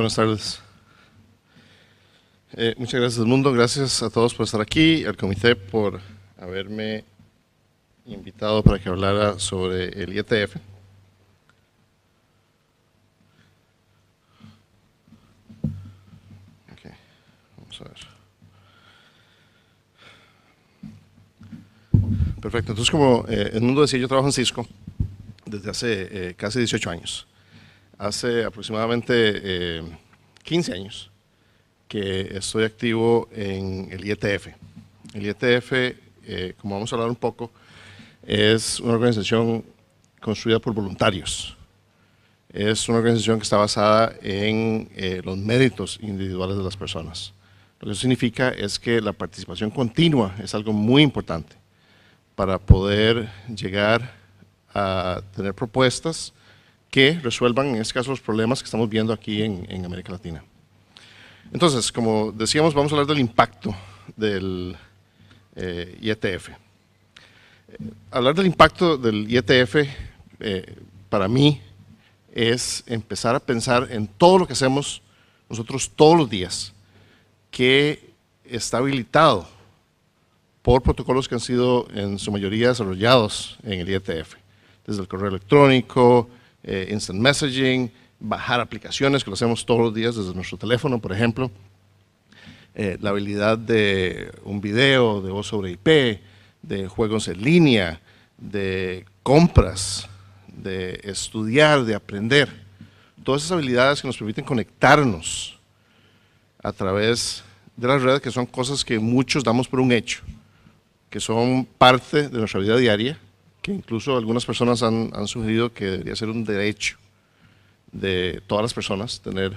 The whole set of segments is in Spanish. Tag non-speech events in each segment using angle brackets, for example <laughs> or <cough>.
Buenas tardes. Eh, muchas gracias, mundo. Gracias a todos por estar aquí, al comité por haberme invitado para que hablara sobre el ETF. Vamos a ver. Perfecto. Entonces, como eh, el mundo decía, yo trabajo en Cisco desde hace eh, casi 18 años hace aproximadamente 15 eh, años que estoy activo en el IETF. El IETF, eh, como vamos a hablar un poco, es una organización construida por voluntarios. Es una organización que está basada en eh, los méritos individuales de las personas. Lo que eso significa es que la participación continua es algo muy importante para poder llegar a tener propuestas que resuelvan, en este caso, los problemas que estamos viendo aquí en, América Latina. Entonces, como decíamos, vamos a hablar del impacto del eh, IETF. Eh, hablar del impacto del IETF, eh, para mí, es empezar a pensar en todo lo que hacemos nosotros todos los días, que está habilitado por protocolos que han sido en su mayoría desarrollados en el IETF, desde el correo electrónico, eh, instant messaging, bajar aplicaciones, que lo hacemos todos los días desde nuestro teléfono, por ejemplo, eh, la habilidad de un video, de voz sobre IP, de juegos en línea, de compras, de estudiar, de aprender. Todas esas habilidades que nos permiten conectarnos a través de las redes, que son cosas que muchos damos por un hecho, que son parte de nuestra vida diaria, que incluso algunas personas han, sugerido que debería ser un derecho de todas las personas tener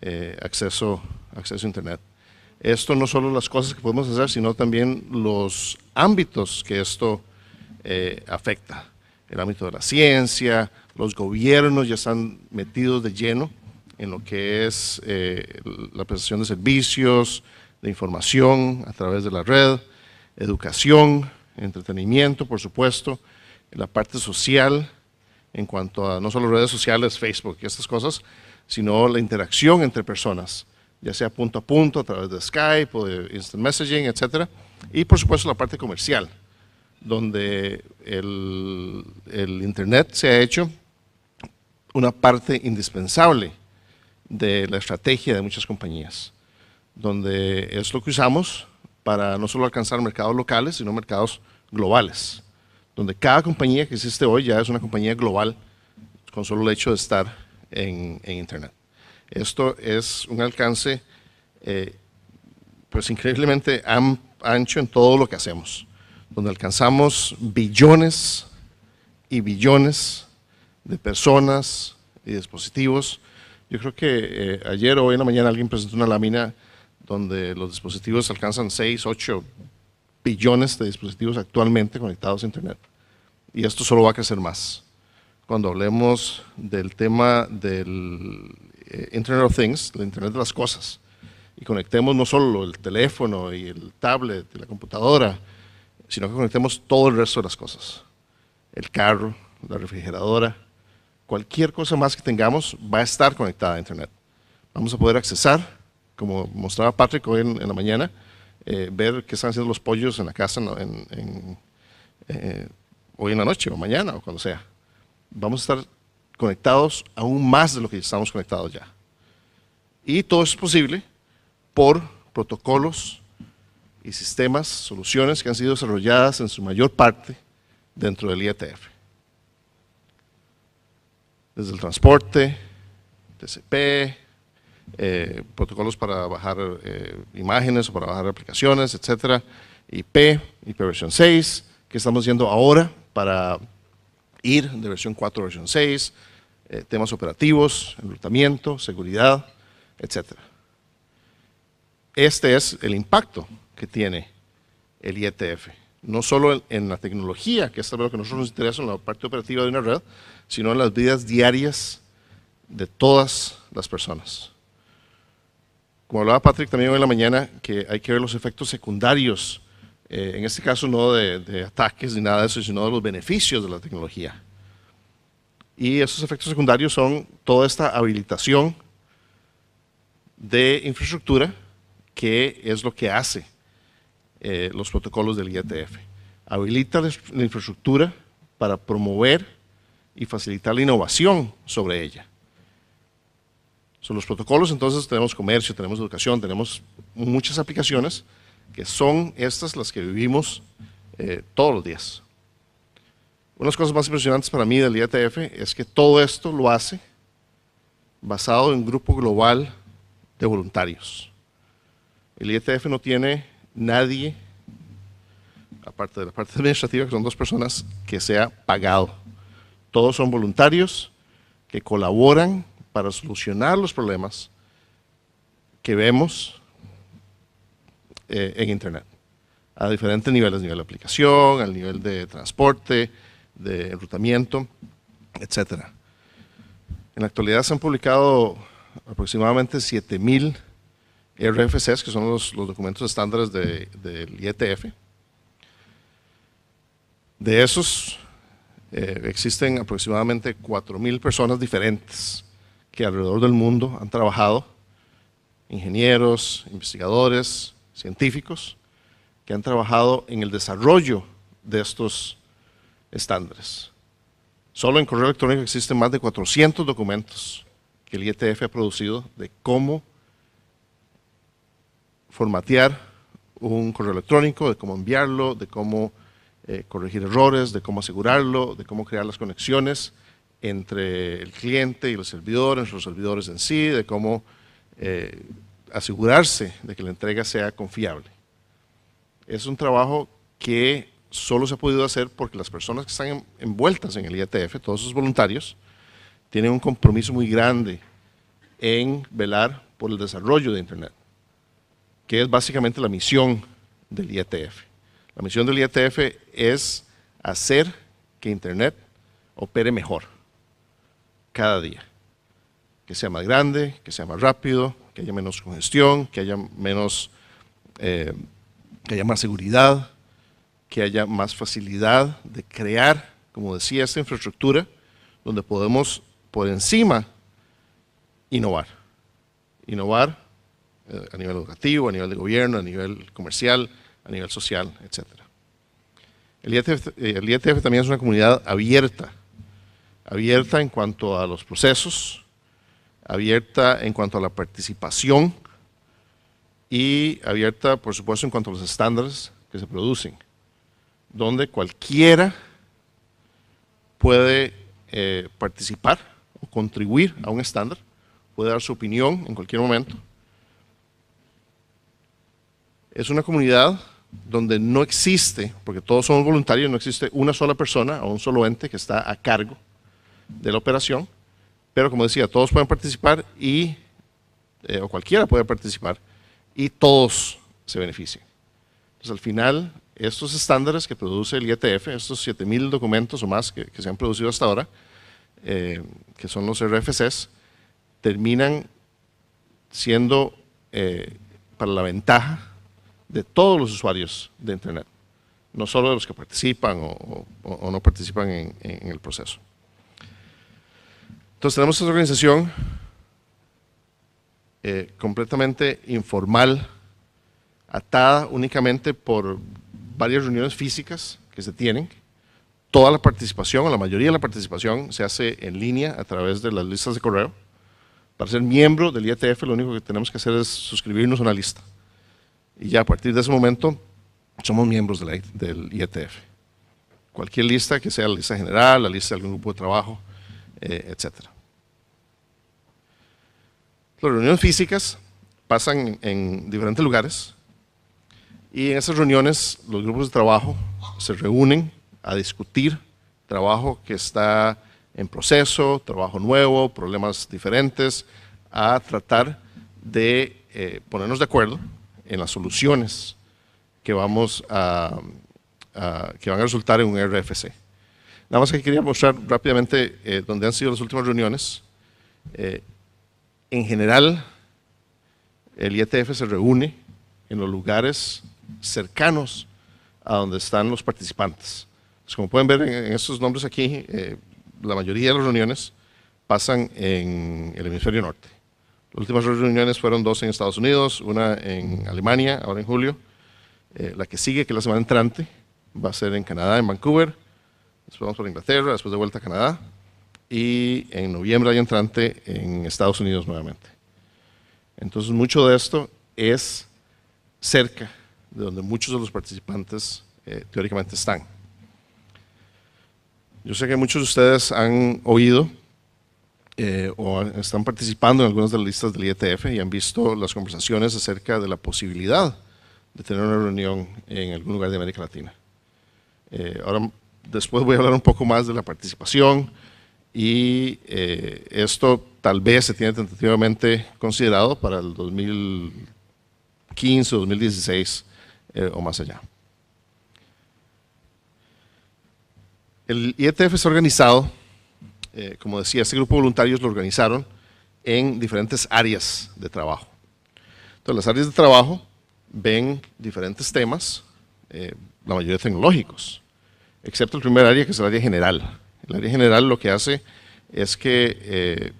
eh, acceso, acceso a Internet. Esto no solo las cosas que podemos hacer, sino también los ámbitos que esto eh, afecta. El ámbito de la ciencia, los gobiernos ya están metidos de lleno en lo que es eh, la prestación de servicios, de información a través de la red, educación, entretenimiento, por supuesto, la parte social en cuanto a no solo redes sociales, Facebook y estas cosas, sino la interacción entre personas, ya sea punto a punto, a través de Skype o de Instant Messaging, etc. Y por supuesto la parte comercial, donde el, el Internet se ha hecho una parte indispensable de la estrategia de muchas compañías, donde es lo que usamos para no solo alcanzar mercados locales, sino mercados globales donde cada compañía que existe hoy ya es una compañía global con solo el hecho de estar en, en Internet. Esto es un alcance eh, pues increíblemente ancho en todo lo que hacemos, donde alcanzamos billones y billones de personas y dispositivos. Yo creo que eh, ayer o hoy en la mañana alguien presentó una lámina donde los dispositivos alcanzan 6, 8, billones de dispositivos actualmente conectados a Internet. Y esto solo va a crecer más. Cuando hablemos del tema del eh, Internet of Things, el Internet de las Cosas, y conectemos no solo el teléfono y el tablet y la computadora, sino que conectemos todo el resto de las cosas. El carro, la refrigeradora, cualquier cosa más que tengamos va a estar conectada a Internet. Vamos a poder accesar, como mostraba Patrick hoy en la mañana, eh, ver qué están haciendo los pollos en la casa eh, hoy en la noche o mañana o cuando sea. Vamos a estar conectados aún más de lo que estamos conectados ya. Y todo es posible por protocolos y sistemas, soluciones que han sido desarrolladas en su mayor parte dentro del IETF. Desde el transporte, TCP, eh, protocolos para bajar eh, imágenes o para bajar aplicaciones, etcétera, IP, IP versión 6, que estamos haciendo ahora para ir de versión 4 a versión 6, eh, temas operativos, enrutamiento, seguridad, etcétera. Este es el impacto que tiene el IETF, no solo en, la tecnología, que es lo que a nosotros nos interesa en la parte operativa de una red, sino en las vidas diarias de todas las personas. Como hablaba Patrick también hoy en la mañana, que hay que ver los efectos secundarios, eh, en este caso no de, ataques ni nada de eso, sino de los beneficios de la tecnología. Y esos efectos secundarios son toda esta habilitación de infraestructura, que es lo que hace eh, los protocolos del IETF. Habilita la infraestructura para promover y facilitar la innovación sobre ella. Son los protocolos, entonces tenemos comercio, tenemos educación, tenemos muchas aplicaciones que son estas las que vivimos eh, todos los días. Una de las cosas más impresionantes para mí del IETF es que todo esto lo hace basado en un grupo global de voluntarios. El IETF no tiene nadie, aparte de la parte <laughs> administrativa, que son dos personas, que sea pagado. Todos son voluntarios que colaboran para solucionar los problemas que vemos eh, en Internet, a diferentes niveles, nivel de aplicación, al nivel de transporte, de enrutamiento, etc. En la actualidad se han publicado aproximadamente 7000 RFCs, que son los, documentos estándares del IETF. De esos, eh, existen aproximadamente 4.000 personas diferentes que alrededor del mundo han trabajado, ingenieros, investigadores, científicos, que han trabajado en el desarrollo de estos estándares. Solo en correo electrónico existen más de 400 documentos que el IETF ha producido de cómo formatear un correo electrónico, de cómo enviarlo, de cómo eh, corregir errores, de cómo asegurarlo, de cómo crear las conexiones, entre el cliente y los servidores, entre los servidores en sí, de cómo eh, asegurarse de que la entrega sea confiable. Es un trabajo que solo se ha podido hacer porque las personas que están envueltas en el IETF, todos sus voluntarios, tienen un compromiso muy grande en velar por el desarrollo de Internet, que es básicamente la misión del IETF. La misión del IETF es hacer que Internet opere mejor cada día. Que sea más grande, que sea más rápido, que haya menos congestión, que haya menos, eh, que haya más seguridad, que haya más facilidad de crear, como decía, esta infraestructura donde podemos por encima innovar. Innovar eh, a nivel educativo, a nivel de gobierno, a nivel comercial, a nivel social, etc. El IETF, eh, el IETF también es una comunidad abierta abierta en cuanto a los procesos, abierta en cuanto a la participación y abierta, por supuesto, en cuanto a los estándares que se producen, donde cualquiera puede eh, participar o contribuir a un estándar, puede dar su opinión en cualquier momento. Es una comunidad donde no existe, porque todos somos voluntarios, no existe una sola persona o un solo ente que está a cargo de la operación. Pero como decía, todos pueden participar y, eh, o cualquiera puede participar, y todos se beneficien. Entonces, al final, estos estándares que produce el IETF, estos 7.000 documentos o más que, se han producido hasta ahora, eh, que son los RFCs, terminan siendo eh, para la ventaja de todos los usuarios de Internet, no solo de los que participan o, no participan en el proceso. Entonces tenemos esta organización eh, completamente informal, atada únicamente por varias reuniones físicas que se tienen. Toda la participación, o la mayoría de la participación, se hace en línea a través de las listas de correo. Para ser miembro del IETF lo único que tenemos que hacer es suscribirnos a una lista. Y ya a partir de ese momento somos miembros del IETF. Cualquier lista, que sea la lista general, la lista de algún grupo de trabajo, eh, etcétera. Las reuniones físicas pasan en diferentes lugares y en esas reuniones los grupos de trabajo se reúnen a discutir trabajo que está en proceso, trabajo nuevo, problemas diferentes, a tratar de eh, ponernos de acuerdo en las soluciones que, vamos a, que van a resultar en un RFC. Nada más que quería mostrar rápidamente eh, dónde han sido las últimas reuniones. Eh, en general, el IETF se reúne en los lugares cercanos a donde están los participantes. como pueden ver en, estos nombres aquí, eh, la mayoría de las reuniones pasan en el hemisferio norte. Las últimas reuniones fueron dos en Estados Unidos, una en Alemania, ahora en julio. Eh, la que sigue, que es la semana entrante, va a ser en Canadá, en Vancouver. Después vamos por Inglaterra, después de vuelta a Canadá y en noviembre hay entrante en Estados Unidos nuevamente. Entonces mucho de esto es cerca de donde muchos de los participantes eh, teóricamente están. Yo sé que muchos de ustedes han oído eh, o están participando en algunas de las listas del IETF y han visto las conversaciones acerca de la posibilidad de tener una reunión en algún lugar de América Latina. Eh, ahora, después voy a hablar un poco más de la participación, y eh, esto tal vez se tiene tentativamente considerado para el 2015, 2016 eh, o más allá. El IETF es organizado, eh, como decía, este grupo de voluntarios lo organizaron en diferentes áreas de trabajo. Entonces, las áreas de trabajo ven diferentes temas, la mayoría tecnológicos, excepto el primer área que es el área general, la área general lo que hace es que eh,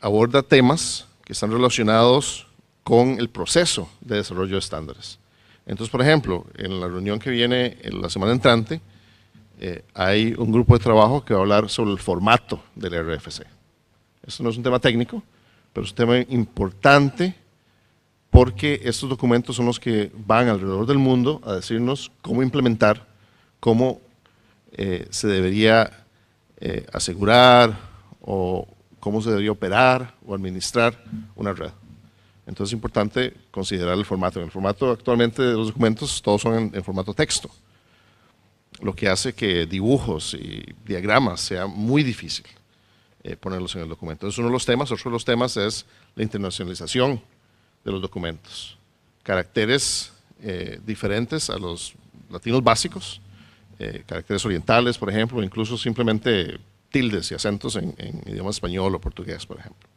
aborda temas que están relacionados con el proceso de desarrollo de estándares. Entonces, por ejemplo, en la reunión que viene la semana entrante, eh, hay un grupo de trabajo que va a hablar sobre el formato del RFC. Esto no es un tema técnico, pero es un tema importante porque estos documentos son los que van alrededor del mundo a decirnos cómo implementar, cómo eh, se debería eh, asegurar o cómo se debería operar o administrar una red. Entonces es importante considerar el formato. En el formato actualmente de los documentos todos son en, formato texto, lo que hace que dibujos y diagramas sea muy difícil eh, ponerlos en el documento. Entonces uno de los temas, otro de los temas es la internacionalización de los documentos. Caracteres diferentes a los latinos básicos eh, caracteres orientales, por ejemplo, incluso simplemente tildes y acentos en, idioma español o portugués, por ejemplo.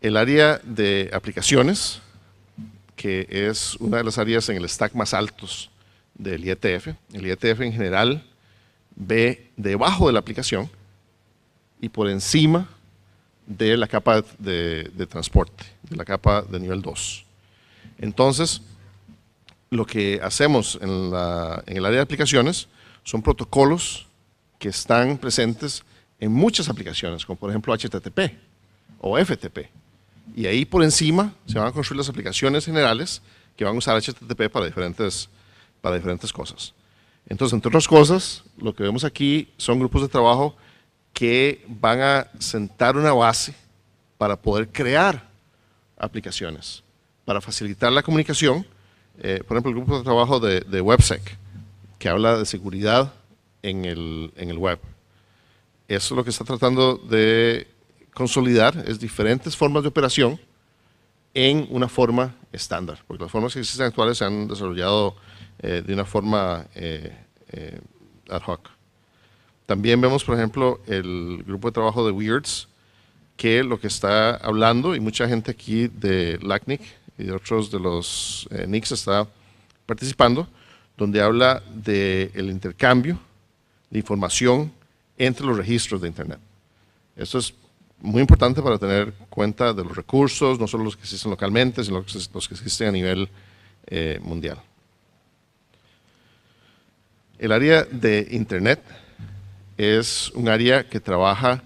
El área de aplicaciones, que es una de las áreas en el stack más altos del IETF. El IETF en general ve debajo de la aplicación y por encima de la capa de transporte, de la capa de nivel 2. Entonces, lo que hacemos en, el área de aplicaciones son protocolos que están presentes en muchas aplicaciones, como por ejemplo HTTP o FTP. Y ahí por encima se van a construir las aplicaciones generales que van a usar HTTP para diferentes, para diferentes cosas. Entonces, entre otras cosas, lo que vemos aquí son grupos de trabajo que van a sentar una base para poder crear aplicaciones, para facilitar la comunicación eh, por ejemplo, el grupo de trabajo de, de, WebSec, que habla de seguridad en el, en el web. Eso es lo que está tratando de consolidar, es diferentes formas de operación en una forma estándar, porque las formas que existen actuales se han desarrollado eh, de una forma eh, ad hoc. También vemos, por ejemplo, el grupo de trabajo de Weirds, que lo que está hablando, y mucha gente aquí de LACNIC, y de otros de los eh, NICS está participando, donde habla del el intercambio de información entre los registros de Internet. Esto es muy importante para tener cuenta de los recursos, no solo los que existen localmente, sino los que existen a nivel eh, mundial. El área de Internet es un área que trabaja,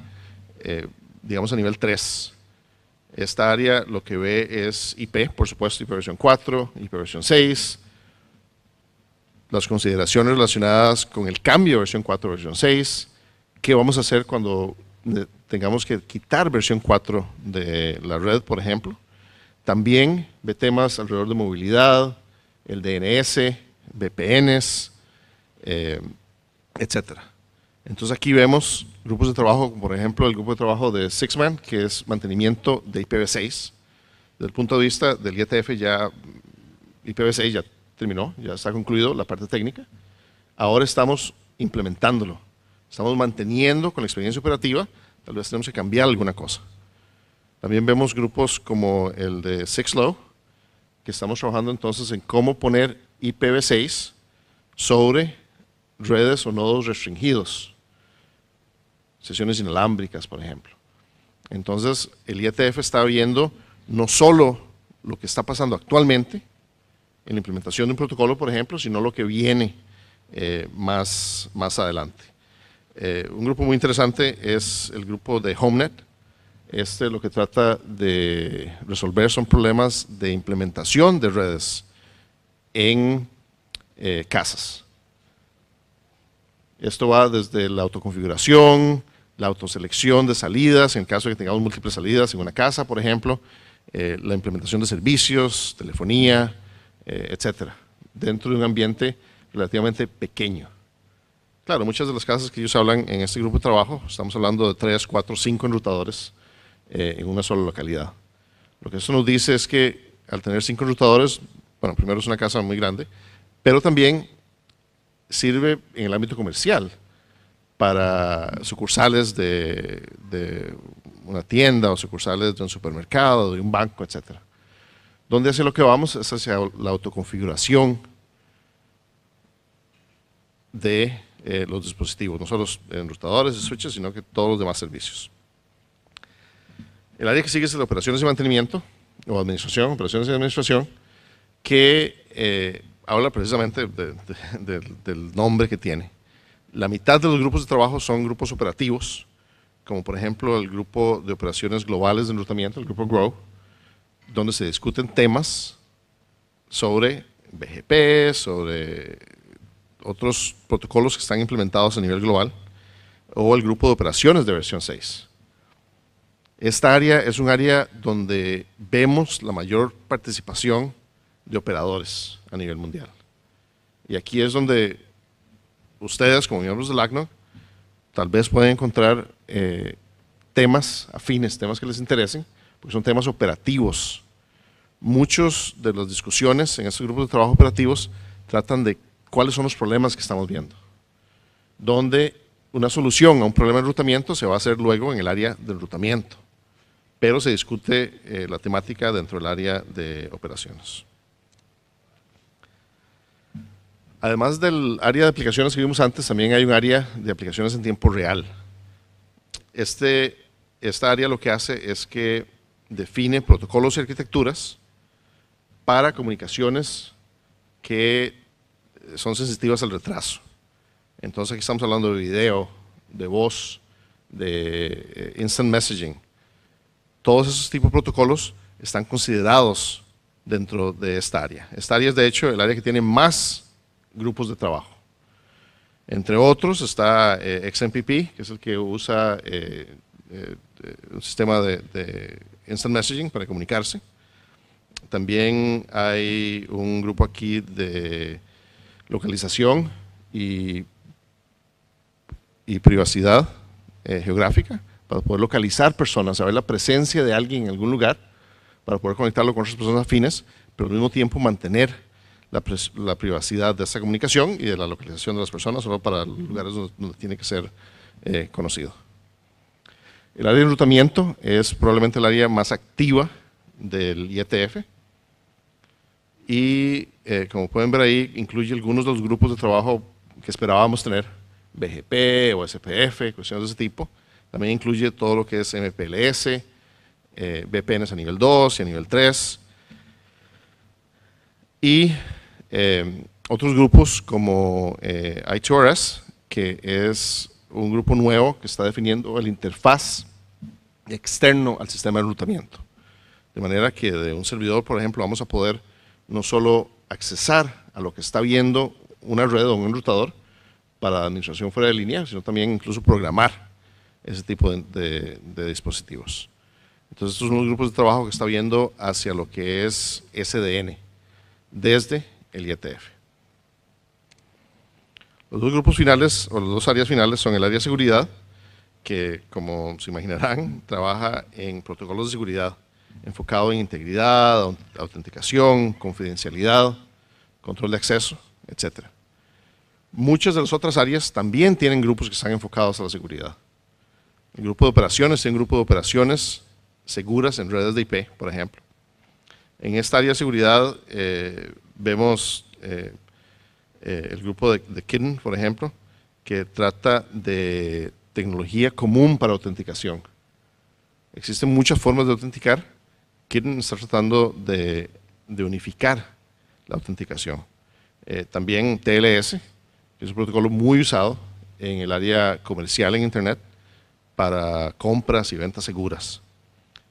eh, digamos, a nivel 3. Esta área lo que ve es IP, por supuesto, versión 4, IPv 6, las consideraciones relacionadas con el cambio de versión 4 a versión 6, qué vamos a hacer cuando eh, tengamos que quitar versión 4 de la red, por ejemplo. También ve temas alrededor de movilidad, el DNS, VPNs, etc. Eh, Entonces aquí vemos grupos de trabajo, como por ejemplo el grupo de trabajo de Sixman, que es mantenimiento de IPv6. Desde el punto de vista del IETF ya IPv6 ya terminó, ya está concluido la parte técnica. Ahora estamos implementándolo, estamos manteniendo con la experiencia operativa, tal vez tenemos que cambiar alguna cosa. También vemos grupos como el de Sixlow, que estamos trabajando entonces en cómo poner IPv6 sobre redes o nodos restringidos sesiones inalámbricas, por ejemplo. Entonces, el IETF está viendo no solo lo que está pasando actualmente en la implementación de un protocolo, por ejemplo, sino lo que viene eh, más, adelante. Eh, un grupo muy interesante es el grupo de HomeNet. Este lo que trata de resolver son problemas de implementación de redes en eh, casas. Esto va desde la autoconfiguración, la autoselección de salidas, en caso de que tengamos múltiples salidas en una casa, por ejemplo, eh, la implementación de servicios, telefonía, eh, etcétera, dentro de un ambiente relativamente pequeño. Claro, muchas de las casas que ellos hablan en este grupo de trabajo, estamos hablando de tres, cuatro, cinco enrutadores eh, en una sola localidad. Lo que eso nos dice es que al tener cinco enrutadores, bueno, primero es una casa muy grande, pero también sirve en el ámbito comercial para sucursales de, una tienda o sucursales de un supermercado, de un banco, etc. Donde hacia lo que vamos es hacia la autoconfiguración de eh, los dispositivos, no solo enrutadores y switches, sino que todos los demás servicios. El área que sigue es la operaciones de mantenimiento, o administración, operaciones de administración, que eh, habla precisamente del nombre que tiene. La mitad de los grupos de trabajo son grupos operativos, como por ejemplo el grupo de operaciones globales de enrutamiento, el grupo GROW, donde se discuten temas sobre BGP, sobre otros protocolos que están implementados a nivel global, o el grupo de operaciones de versión 6. Esta área es un área donde vemos la mayor participación de operadores a nivel mundial. Y aquí es donde ustedes, como miembros del acno tal vez pueden encontrar eh, temas afines, temas que les interesen, porque son temas operativos. muchas de las discusiones en estos grupos de trabajo operativos tratan de cuáles son los problemas que estamos viendo, donde una solución a un problema de enrutamiento se va a hacer luego en el área de enrutamiento, pero se discute eh, la temática dentro del área de operaciones. Además del área de aplicaciones que vimos antes, también hay un área de aplicaciones en tiempo real. Este, esta área lo que hace es que define protocolos y arquitecturas para comunicaciones que eh, son sensitivas al retraso. Entonces aquí estamos hablando de video, de voz, de eh, instant messaging. Todos esos tipos de protocolos están considerados dentro de esta área. Esta área es de hecho el área que tiene más grupos de trabajo. Entre otros está eh, XMPP, que es el que usa eh, eh, un sistema de, instant messaging para comunicarse. También hay un grupo aquí de localización y, y privacidad geográfica para poder localizar personas, saber la presencia de alguien en algún lugar, para poder conectarlo con otras personas afines, pero al mismo tiempo mantener la, privacidad de esa comunicación y de la localización de las personas, solo para lugares donde, tiene que ser eh, conocido. El área de enrutamiento es probablemente el área más activa del IETF y eh, como pueden ver ahí incluye algunos de los grupos de trabajo que esperábamos tener, BGP o SPF, cuestiones de ese tipo. También incluye todo lo que es MPLS, eh, VPNs a nivel 2 y a nivel 3. Y eh, otros grupos como eh, que es un grupo nuevo que está definiendo el interfaz externo al sistema de enrutamiento. De manera que de un servidor, por ejemplo, vamos a poder no solo accesar a lo que está viendo una red o un enrutador para administración fuera de línea, sino también incluso programar ese tipo de, de dispositivos. Entonces, estos son los grupos de trabajo que está viendo hacia lo que es SDN, desde el IETF. Los dos grupos finales, o las dos áreas finales, son el área de seguridad, que como se imaginarán, trabaja en protocolos de seguridad enfocado en integridad, autenticación, confidencialidad, control de acceso, etc. Muchas de las otras áreas también tienen grupos que están enfocados a la seguridad. El grupo de operaciones tiene un grupo de operaciones seguras en redes de IP, por ejemplo. En esta área de seguridad, eh, vemos eh, eh, el grupo de, de Kitten, por ejemplo, que trata de tecnología común para autenticación. Existen muchas formas de autenticar. Kitten está tratando de, unificar la autenticación. Eh, también TLS, que es un protocolo muy usado en el área comercial en Internet para compras y ventas seguras.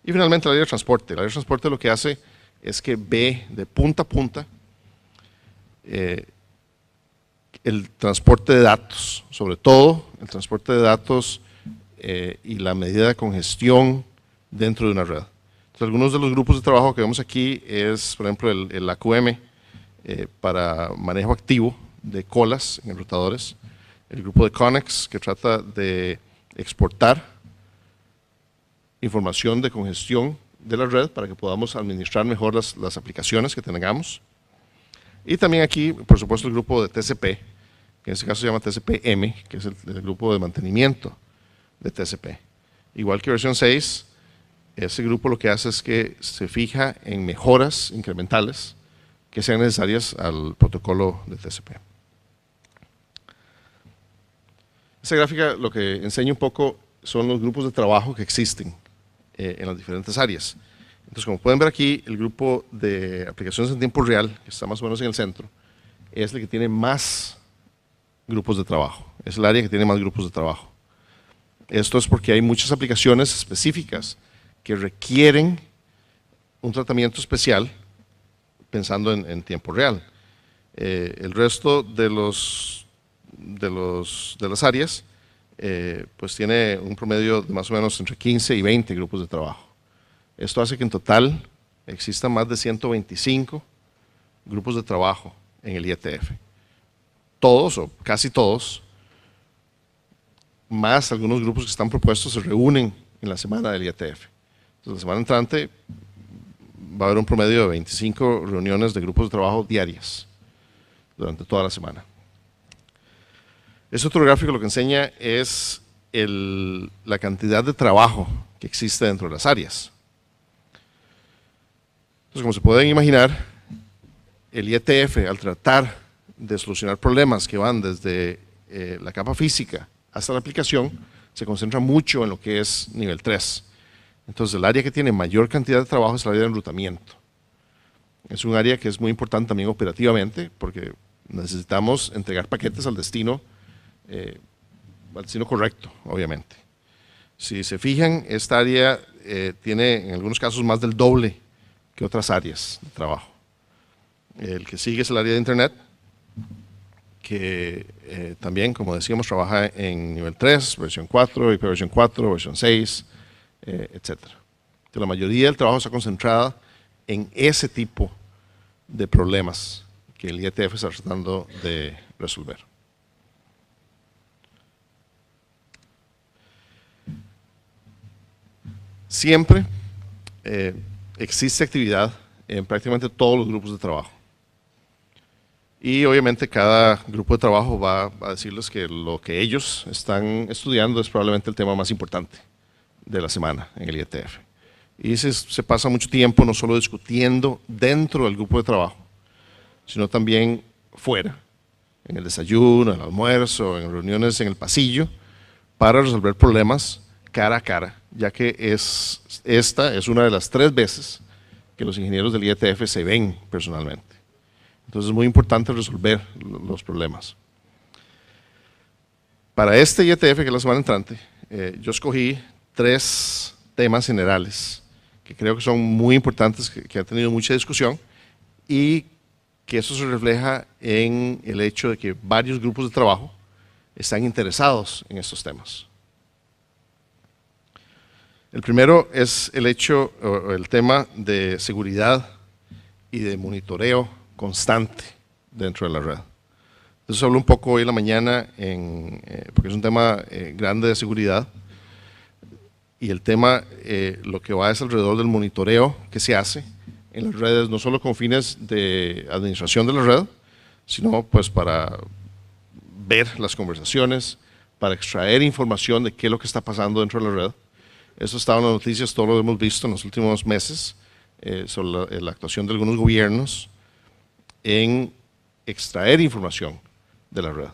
Y finalmente el área de transporte. El área de transporte lo que hace es que ve de punta a punta eh, el transporte de datos, sobre todo el transporte de datos eh, y la medida de congestión dentro de una red. algunos de los grupos de trabajo que vemos aquí es, por ejemplo, el, AQM eh, para manejo activo de colas en rotadores, el grupo de Conex que trata de exportar información de congestión de la red para que podamos administrar mejor las aplicaciones que tengamos, y también aquí, por supuesto, el grupo de TCP, que en este caso se llama TCPM, que es el, grupo de mantenimiento de TCP. Igual que versión 6, ese grupo lo que hace es que se fija en mejoras incrementales que sean necesarias al protocolo de TCP. Esta gráfica lo que enseña un poco son los grupos de trabajo que existen eh, en las diferentes áreas. Entonces, como pueden ver aquí, el grupo de aplicaciones en tiempo real, que está más o menos en el centro, es el que tiene más grupos de trabajo. Es el área que tiene más grupos de trabajo. Esto es porque hay muchas aplicaciones específicas que requieren un tratamiento especial pensando en, tiempo real. Eh, el resto de, los, de, de las áreas eh, pues tiene un promedio de más o menos entre 15 y 20 grupos de trabajo. Esto hace que en total existan más de 125 grupos de trabajo en el IETF. Todos o casi todos, más algunos grupos que están propuestos, se reúnen en la semana del IETF. Entonces, la semana entrante va a haber un promedio de 25 reuniones de grupos de trabajo diarias durante toda la semana. Este otro gráfico lo que enseña es la cantidad de trabajo que existe dentro de las áreas como se pueden imaginar, el IETF al tratar de solucionar problemas que van desde eh, la capa física hasta la aplicación, se concentra mucho en lo que es nivel 3. Entonces, el área que tiene mayor cantidad de trabajo es el área de enrutamiento. Es un área que es muy importante también operativamente, porque necesitamos entregar paquetes al destino, eh, al destino correcto, obviamente. Si se fijan, esta área eh, tiene en algunos casos más del doble que otras áreas de trabajo. El que sigue es el área de Internet, que eh, también, como decíamos, trabaja en nivel 3, versión 4, versión 4, versión 6, eh, etc. la mayoría del trabajo está concentrada en ese tipo de problemas que el IETF está tratando de resolver. Siempre eh, existe actividad en prácticamente todos los grupos de trabajo. Y obviamente cada grupo de trabajo va a decirles que lo que ellos están estudiando es probablemente el tema más importante de la semana en el IETF. Y se, se pasa mucho tiempo no solo discutiendo dentro del grupo de trabajo, sino también fuera, en el desayuno, en el almuerzo, en reuniones en el pasillo, para resolver problemas cara a cara ya que esta es una de las tres veces que los ingenieros del IETF se ven personalmente. Entonces es muy importante resolver los problemas. Para este IETF, que es la semana entrante, eh, yo escogí tres temas generales que creo que son muy importantes, que, que han tenido mucha discusión y que eso se refleja en el hecho de que varios grupos de trabajo están interesados en estos temas. El primero es el hecho, el tema de seguridad y de monitoreo constante dentro de la red. Eso se habló un poco hoy en la mañana, eh, porque es un tema eh, grande de seguridad, y el tema eh, lo que va es alrededor del monitoreo que se hace en las redes, no solo con fines de administración de la red, sino pues para ver las conversaciones, para extraer información de qué es lo que está pasando dentro de la red, eso estaba en las noticias, todo lo hemos visto en los últimos meses, eh, sobre eh, la, actuación de algunos gobiernos en extraer información de la red,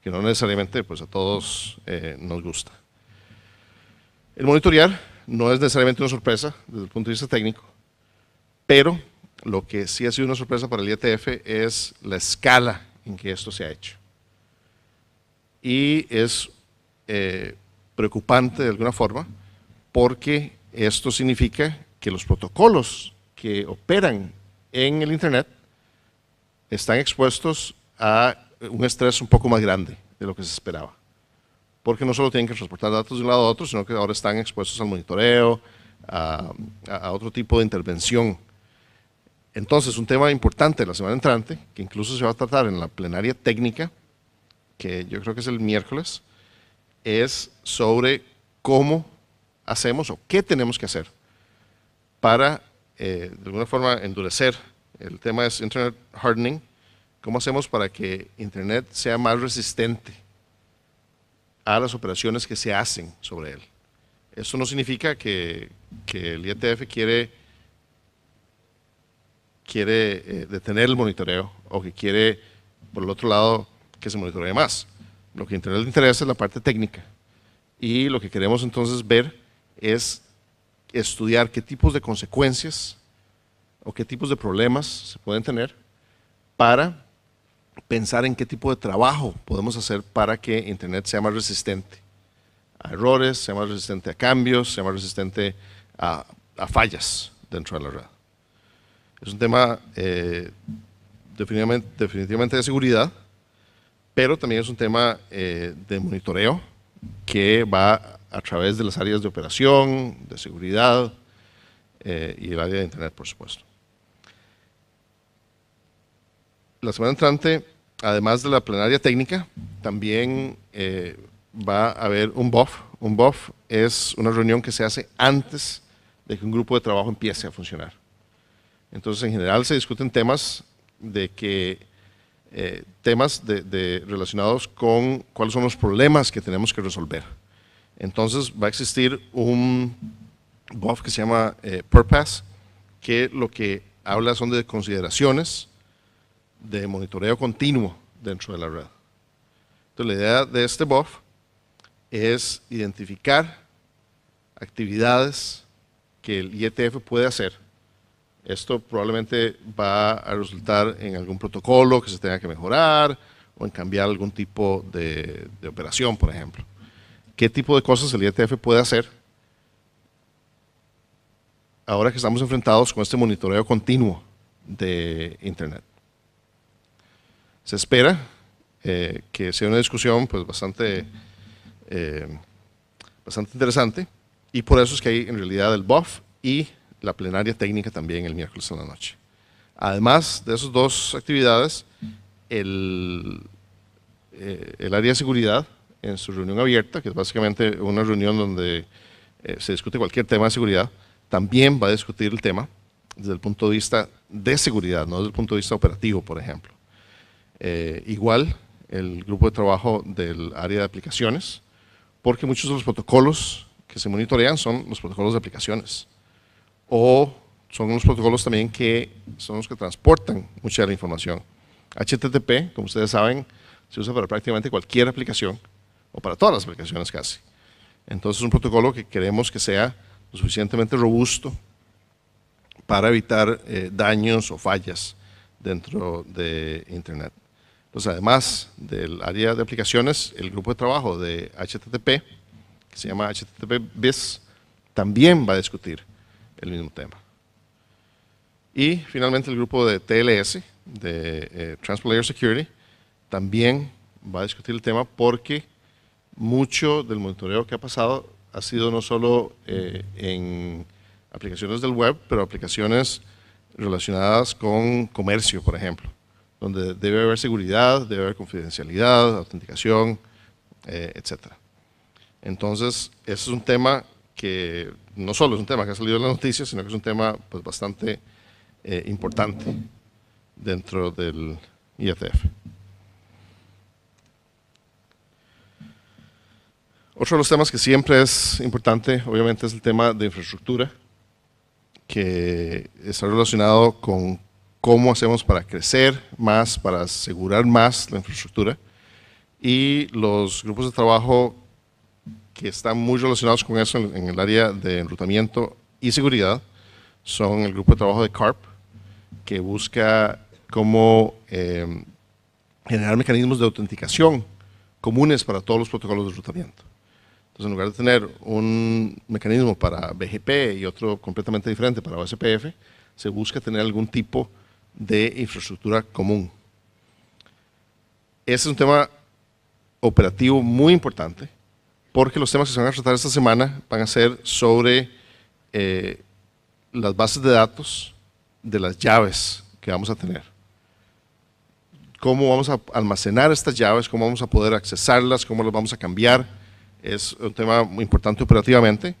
que no necesariamente pues, a todos eh, nos gusta. El monitorear no es necesariamente una sorpresa desde el punto de vista técnico, pero lo que sí ha sido una sorpresa para el IETF es la escala en que esto se ha hecho. Y es preocupante de alguna forma, porque esto significa que los protocolos que operan en el Internet están expuestos a un estrés un poco más grande de lo que se esperaba. Porque no solo tienen que transportar datos de un lado a otro, sino que ahora están expuestos al monitoreo, a, otro tipo de intervención. Entonces, un tema importante la semana entrante, que incluso se va a tratar en la plenaria técnica, que yo creo que es el miércoles, es sobre cómo hacemos o qué tenemos que hacer para, eh, de alguna forma, endurecer. El tema es Internet Hardening. ¿Cómo hacemos para que Internet sea más resistente a las operaciones que se hacen sobre él? Eso no significa que, el IETF quiere, quiere eh, detener el monitoreo o que quiere, por el otro lado, que se monitoree más. Lo que Internet le interesa es la parte técnica. Y lo que queremos entonces ver es estudiar qué tipos de consecuencias o qué tipos de problemas se pueden tener para pensar en qué tipo de trabajo podemos hacer para que Internet sea más resistente a errores, sea más resistente a cambios, sea más resistente a, a fallas dentro de la red. Es un tema eh, definitivamente, definitivamente, de seguridad, pero también es un tema eh, de monitoreo que va a través de las áreas de operación, de seguridad eh, y el área de Internet, por supuesto. La semana entrante, además de la plenaria técnica, también eh, va a haber un BOF. Un BOF es una reunión que se hace antes de que un grupo de trabajo empiece a funcionar. Entonces, en general se discuten temas de que eh, temas de relacionados con cuáles son los problemas que tenemos que resolver entonces va a existir un buff que se llama eh, Purpass, que lo que habla son de consideraciones de monitoreo continuo dentro de la red. Entonces la idea de este buff es identificar actividades que el IETF puede hacer. Esto probablemente va a resultar en algún protocolo que se tenga que mejorar o en cambiar algún tipo de operación, por ejemplo qué tipo de cosas el IETF puede hacer ahora que estamos enfrentados con este monitoreo continuo de Internet. Se espera eh, que sea una discusión pues, bastante, eh, bastante interesante y por eso es que hay en realidad el BOF y la plenaria técnica también el miércoles en la noche. Además de esas dos actividades, el, eh, el área de seguridad en su reunión abierta, que es básicamente una reunión donde eh, se discute cualquier tema de seguridad, también va a discutir el tema desde el punto de vista de seguridad, no desde el punto de vista operativo, por ejemplo. Eh, igual el grupo de trabajo del área de aplicaciones, porque muchos de los protocolos que se monitorean son los protocolos de aplicaciones, o son los protocolos también que son los que transportan mucha de la información. HTTP, como ustedes saben, se usa para prácticamente cualquier aplicación, o para todas las aplicaciones casi. Entonces es un protocolo que queremos que sea lo suficientemente robusto para evitar eh, daños o fallas dentro de Internet. Entonces, además del área de aplicaciones, el grupo de trabajo de HTTP, que se llama HTTP BIS, también va a discutir el mismo tema. Y finalmente el grupo de TLS, de eh, Security, también va a discutir el tema porque mucho del monitoreo que ha pasado ha sido no solo eh, en aplicaciones del web, pero aplicaciones relacionadas con comercio, por ejemplo, donde debe haber seguridad, debe haber confidencialidad, autenticación, eh, etcétera. etc. Entonces, ese es un tema que no solo es un tema que ha salido en las noticias, sino que es un tema pues, bastante eh, importante dentro del IATF. Otro de los temas que siempre es importante, obviamente, es el tema de infraestructura, que está relacionado con cómo hacemos para crecer más, para asegurar más la infraestructura. Y los grupos de trabajo que están muy relacionados con eso en, el área de enrutamiento y seguridad son el grupo de trabajo de CARP, que busca cómo eh, generar mecanismos de autenticación comunes para todos los protocolos de enrutamiento. Entonces, en lugar de tener un mecanismo para BGP y otro completamente diferente para OSPF, se busca tener algún tipo de infraestructura común. Este es un tema operativo muy importante porque los temas que se van a tratar esta semana van a ser sobre eh, las bases de datos de las llaves que vamos a tener. Cómo vamos a almacenar estas llaves, cómo vamos a poder accesarlas, cómo las vamos a cambiar es un tema muy importante operativamente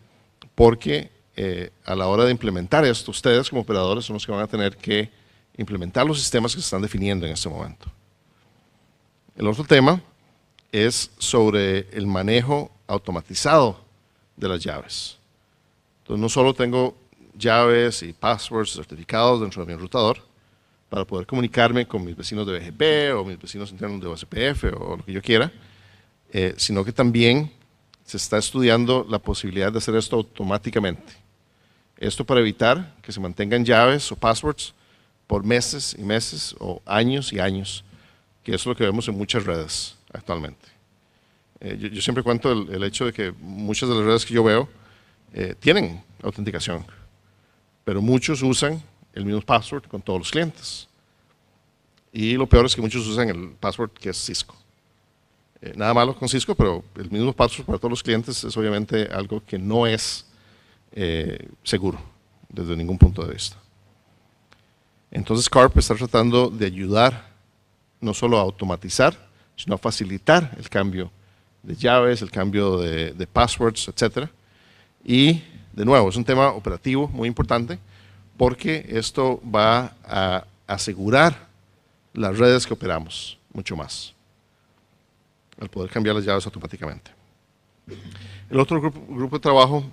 porque eh, a la hora de implementar esto, ustedes como operadores son los que van a tener que implementar los sistemas que se están definiendo en este momento. El otro tema es sobre el manejo automatizado de las llaves. Entonces no solo tengo llaves y passwords certificados dentro de mi enrutador para poder comunicarme con mis vecinos de BGP o mis vecinos internos de OSPF o lo que yo quiera, eh, sino que también se está estudiando la posibilidad de hacer esto automáticamente. Esto para evitar que se mantengan llaves o passwords por meses y meses o años y años, que es lo que vemos en muchas redes actualmente. Eh, yo, siempre cuento el, hecho de que muchas de las redes que yo veo eh, tienen autenticación, pero muchos usan el mismo password con todos los clientes. Y lo peor es que muchos usan el password que es Cisco. Eh, nada malo con Cisco, pero el mismo paso para todos los clientes es obviamente algo que no es eh, seguro desde ningún punto de vista. Entonces CARP está tratando de ayudar no solo a automatizar, sino a facilitar el cambio de llaves, el cambio de, de passwords, etc. Y de nuevo, es un tema operativo muy importante porque esto va a asegurar las redes que operamos mucho más al poder cambiar las llaves automáticamente. El otro grupo, de trabajo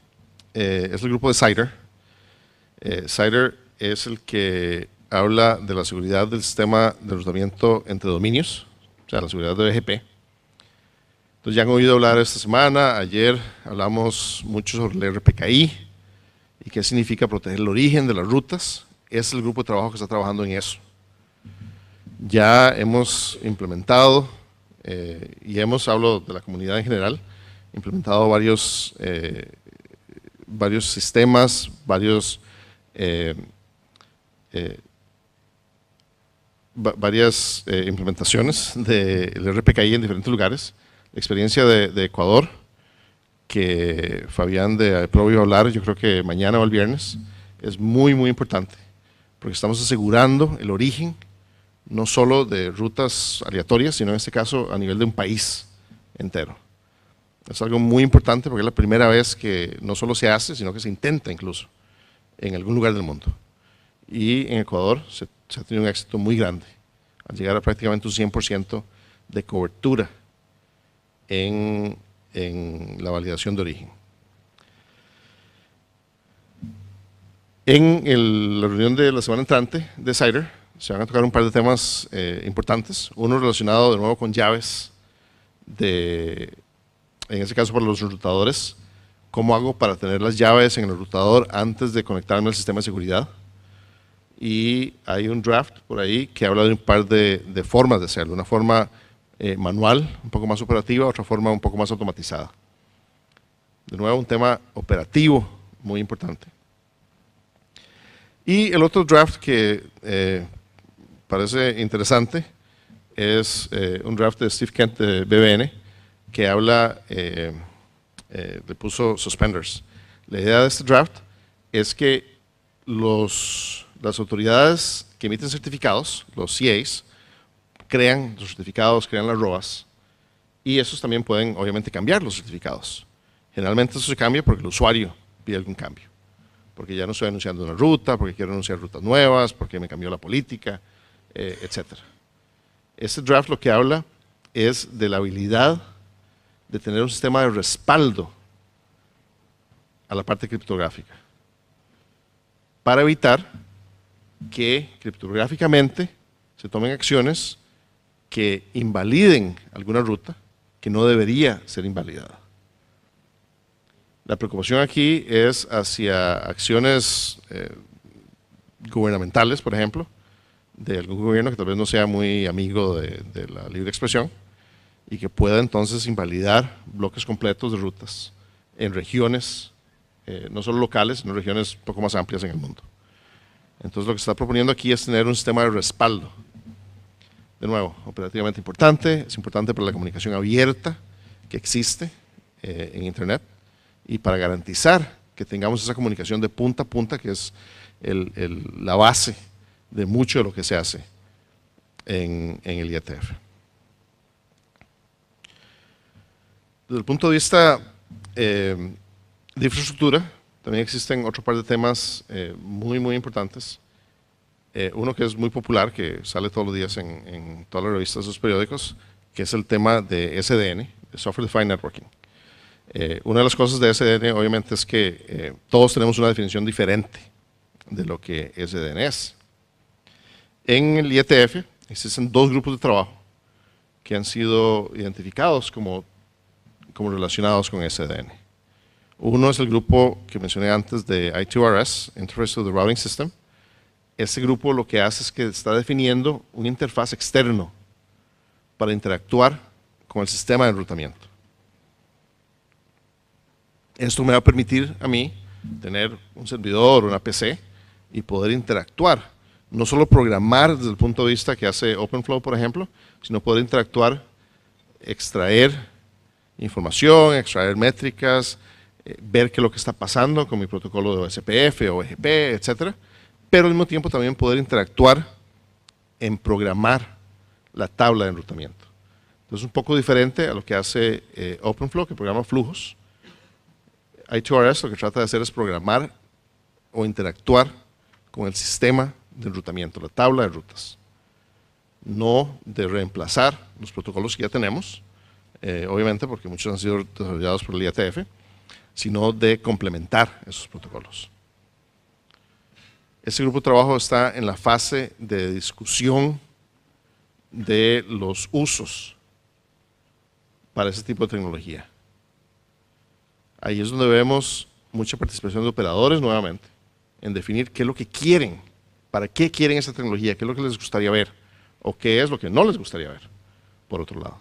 eh, es el grupo de CIDR. Eh, CIDR es el que habla de la seguridad del sistema de almacenamiento entre dominios, o sea, la seguridad del BGP. E Entonces ya han oído hablar esta semana, ayer hablamos mucho sobre el RPKI y qué significa proteger el origen de las rutas. Es el grupo de trabajo que está trabajando en eso. Ya hemos implementado eh, y hemos, hablado de la comunidad en general, implementado varios, eh, varios sistemas, varios, eh, varias implementaciones del de RPKI en diferentes lugares. La experiencia de, de Ecuador, que Fabián de Provi a hablar, yo creo que mañana o el viernes, es muy, muy importante, porque estamos asegurando el origen no solo de rutas aleatorias, sino en este caso a nivel de un país entero. Es algo muy importante porque es la primera vez que no solo se hace, sino que se intenta incluso en algún lugar del mundo. Y en Ecuador se, ha tenido un éxito muy grande, al llegar a prácticamente un 100% de cobertura en, la validación de origen. En la reunión de la semana entrante de CIDR, se van a tocar un par de temas eh, importantes. Uno relacionado de nuevo con llaves, de, en este caso para los rotadores. ¿Cómo hago para tener las llaves en el rutador antes de conectarme al sistema de seguridad? Y hay un draft por ahí que habla de un par de, formas de hacerlo. Una forma eh, manual, un poco más operativa, otra forma un poco más automatizada. De nuevo, un tema operativo muy importante. Y el otro draft que eh, parece interesante es eh, un draft de Steve Kent de BBN que habla, eh, eh, le puso suspenders. La idea de este draft es que los, las autoridades que emiten certificados, los CAs, crean los certificados, crean las ROAS, y esos también pueden, obviamente, cambiar los certificados. Generalmente eso se cambia porque el usuario pide algún cambio, porque ya no estoy anunciando una ruta, porque quiero anunciar rutas nuevas, porque me cambió la política, eh, etcétera. Este draft lo que habla es de la habilidad de tener un sistema de respaldo a la parte criptográfica para evitar que criptográficamente se tomen acciones que invaliden alguna ruta que no debería ser invalidada. La preocupación aquí es hacia acciones eh, gubernamentales, por ejemplo, de algún gobierno que tal vez no sea muy amigo de, la libre expresión y que pueda entonces invalidar bloques completos de rutas en regiones, eh, no solo locales, sino regiones poco más amplias en el mundo. Entonces lo que se está proponiendo aquí es tener un sistema de respaldo. De nuevo, operativamente importante, es importante para la comunicación abierta que existe eh, en Internet y para garantizar que tengamos esa comunicación de punta a punta que es la base de mucho de lo que se hace en, el IETF. Desde el punto de vista eh, de infraestructura, también existen otro par de temas eh, muy, muy importantes. Eh, uno que es muy popular, que sale todos los días en, todas las revistas de los periódicos, que es el tema de SDN, Software Defined Networking. una de las cosas de SDN obviamente es que todos tenemos una definición diferente de lo que SDN es. En el IETF existen dos grupos de trabajo que han sido identificados como, como relacionados con SDN. Uno es el grupo que mencioné antes de I2RS, Interface of the Routing System. Ese grupo lo que hace es que está definiendo una interfaz externo para interactuar con el sistema de enrutamiento. Esto me va a permitir a mí tener un servidor, una PC y poder interactuar no solo programar desde el punto de vista que hace OpenFlow, por ejemplo, sino poder interactuar, extraer información, extraer métricas, eh, ver qué es lo que está pasando con mi protocolo de OSPF, OEGP, etcétera, pero al mismo tiempo también poder interactuar en programar la tabla de enrutamiento. Entonces, es un poco diferente a lo que hace eh, OpenFlow, que programa flujos. I2RS lo que trata de hacer es programar o interactuar con el sistema de enrutamiento, la tabla de rutas. No de reemplazar los protocolos que ya tenemos, eh, obviamente porque muchos han sido desarrollados por el IATF, sino de complementar esos protocolos. Este grupo de trabajo está en la fase de discusión de los usos para ese tipo de tecnología. Ahí es donde vemos mucha participación de operadores nuevamente en definir qué es lo que quieren ¿Para qué quieren esa tecnología? ¿Qué es lo que les gustaría ver? ¿O qué es lo que no les gustaría ver? Por otro lado.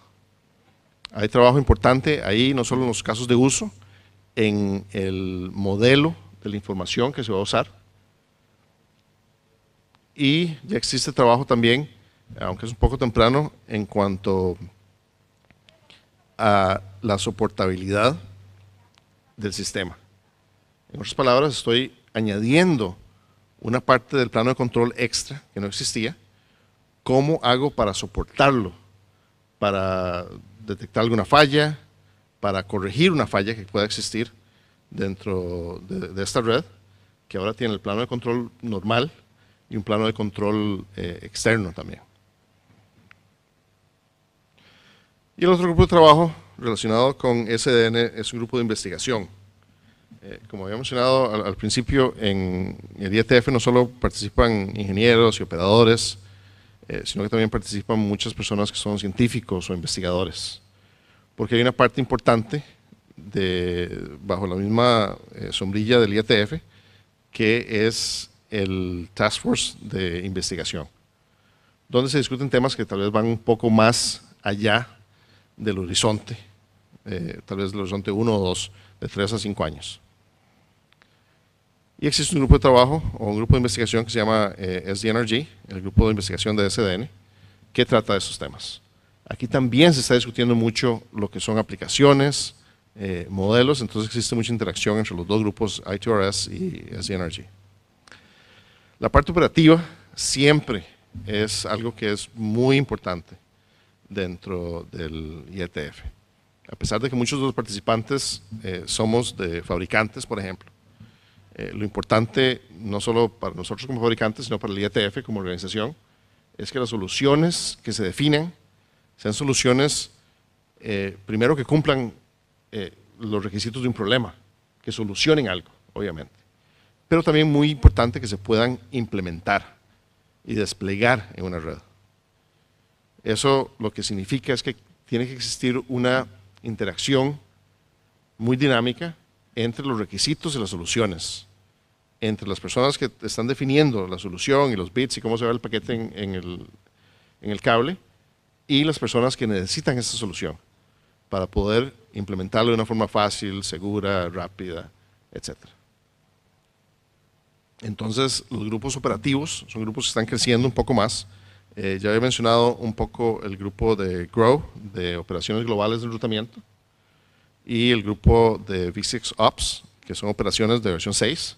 Hay trabajo importante ahí, no solo en los casos de uso, en el modelo de la información que se va a usar. Y ya existe trabajo también, aunque es un poco temprano, en cuanto a la soportabilidad del sistema. En otras palabras, estoy añadiendo una parte del plano de control extra que no existía. ¿Cómo hago para soportarlo? Para detectar alguna falla, para corregir una falla que pueda existir dentro de, esta red, que ahora tiene el plano de control normal y un plano de control eh, externo también. Y el otro grupo de trabajo relacionado con SDN es un grupo de investigación eh, como había mencionado al, principio, en el IETF no solo participan ingenieros y operadores, eh, sino que también participan muchas personas que son científicos o investigadores, porque hay una parte importante bajo la misma eh, sombrilla del IETF, que es el Task Force de Investigación, donde se discuten temas que tal vez van un poco más allá del horizonte, tal vez del horizonte 1 o 2, de 3 a 5 años. Y existe un grupo de trabajo o un grupo de investigación que se llama eh, SDNRG, el grupo de investigación de SDN, que trata de esos temas. Aquí también se está discutiendo mucho lo que son aplicaciones, eh, modelos, entonces existe mucha interacción entre los dos grupos ITRS y SDNRG. La parte operativa siempre es algo que es muy importante dentro del IETF. A pesar de que muchos de los participantes eh, somos de fabricantes, por ejemplo, eh, lo importante, no solo para nosotros como fabricantes, sino para el IETF como organización, es que las soluciones que se definen, sean soluciones, eh, primero, que cumplan eh, los requisitos de un problema, que solucionen algo, obviamente. Pero también muy importante que se puedan implementar y desplegar en una red. Eso lo que significa es que tiene que existir una interacción muy dinámica entre los requisitos y las soluciones entre las personas que están definiendo la solución y los bits y cómo se va el paquete en, el, cable y las personas que necesitan esa solución para poder implementarlo de una forma fácil, segura, rápida, etc. Entonces, los grupos operativos son grupos que están creciendo un poco más. Eh, ya había mencionado un poco el grupo de GROW, de operaciones globales de enrutamiento, y el grupo de V6 Ops, que son operaciones de versión 6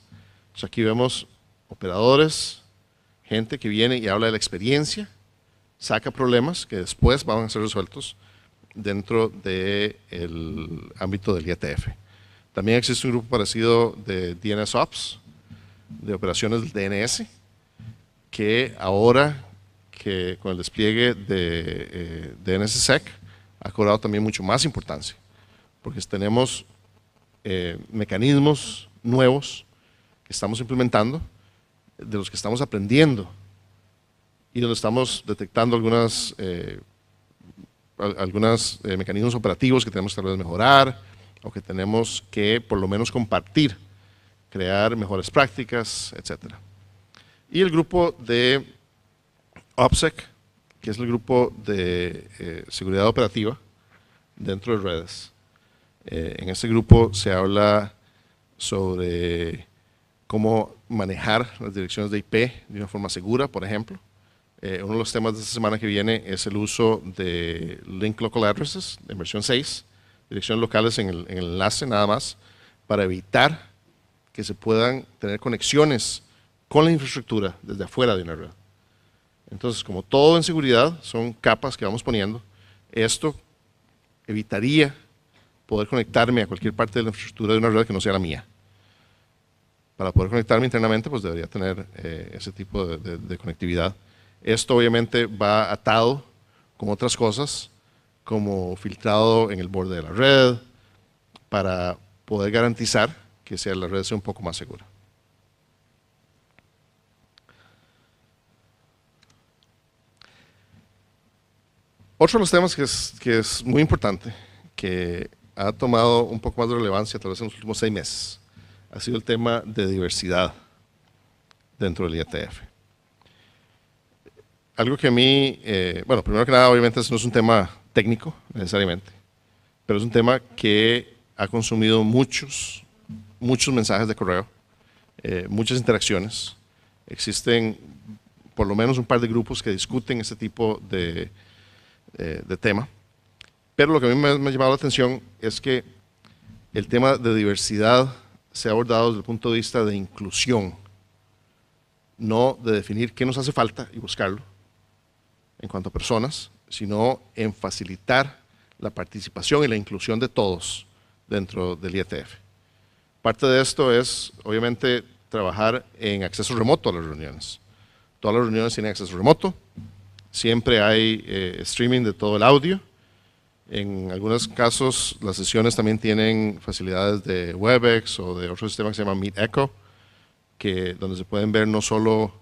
aquí vemos operadores, gente que viene y habla de la experiencia, saca problemas que después van a ser resueltos dentro del ámbito del IATF. También existe un grupo parecido de DNS Ops, de operaciones del DNS, que ahora que con el despliegue de eh, DNS DNSSEC ha cobrado también mucho más importancia, porque tenemos eh, mecanismos nuevos estamos implementando, de los que estamos aprendiendo y donde estamos detectando algunas, eh, algunos eh, mecanismos operativos que tenemos que tal vez mejorar o que tenemos que por lo menos compartir, crear mejores prácticas, etc. Y el grupo de OPSEC, que es el grupo de eh, seguridad operativa dentro de redes. en este grupo se habla sobre cómo manejar las direcciones de IP de una forma segura, por ejemplo. Eh, uno de los temas de esta semana que viene es el uso de Link Local Addresses en versión 6, direcciones locales en el, en el enlace nada más, para evitar que se puedan tener conexiones con la infraestructura desde afuera de una red. Entonces, como todo en seguridad, son capas que vamos poniendo, esto evitaría poder conectarme a cualquier parte de la infraestructura de una red que no sea la mía para poder conectarme internamente, pues debería tener eh, ese tipo de, conectividad. Esto obviamente va atado con otras cosas, como filtrado en el borde de la red, para poder garantizar que sea la red sea un poco más segura. Otro de los temas que es, muy importante, que ha tomado un poco más de relevancia tal vez en los últimos seis meses, ha sido el tema de diversidad dentro del IETF. Algo que a mí, eh, bueno, primero que nada, obviamente no es un tema técnico necesariamente, pero es un tema que ha consumido muchos, muchos mensajes de correo, eh, muchas interacciones. Existen por lo menos un par de grupos que discuten ese tipo de, eh, tema. Pero lo que a mí me ha llamado la atención es que el tema de diversidad se ha abordado desde el punto de vista de inclusión, no de definir qué nos hace falta y buscarlo en cuanto a personas, sino en facilitar la participación y la inclusión de todos dentro del IETF. Parte de esto es, obviamente, trabajar en acceso remoto a las reuniones. Todas las reuniones tienen acceso remoto, siempre hay eh, streaming de todo el audio, en algunos casos, las sesiones también tienen facilidades de WebEx o de otro sistema que se llama Meet Echo, que, donde se pueden ver no solo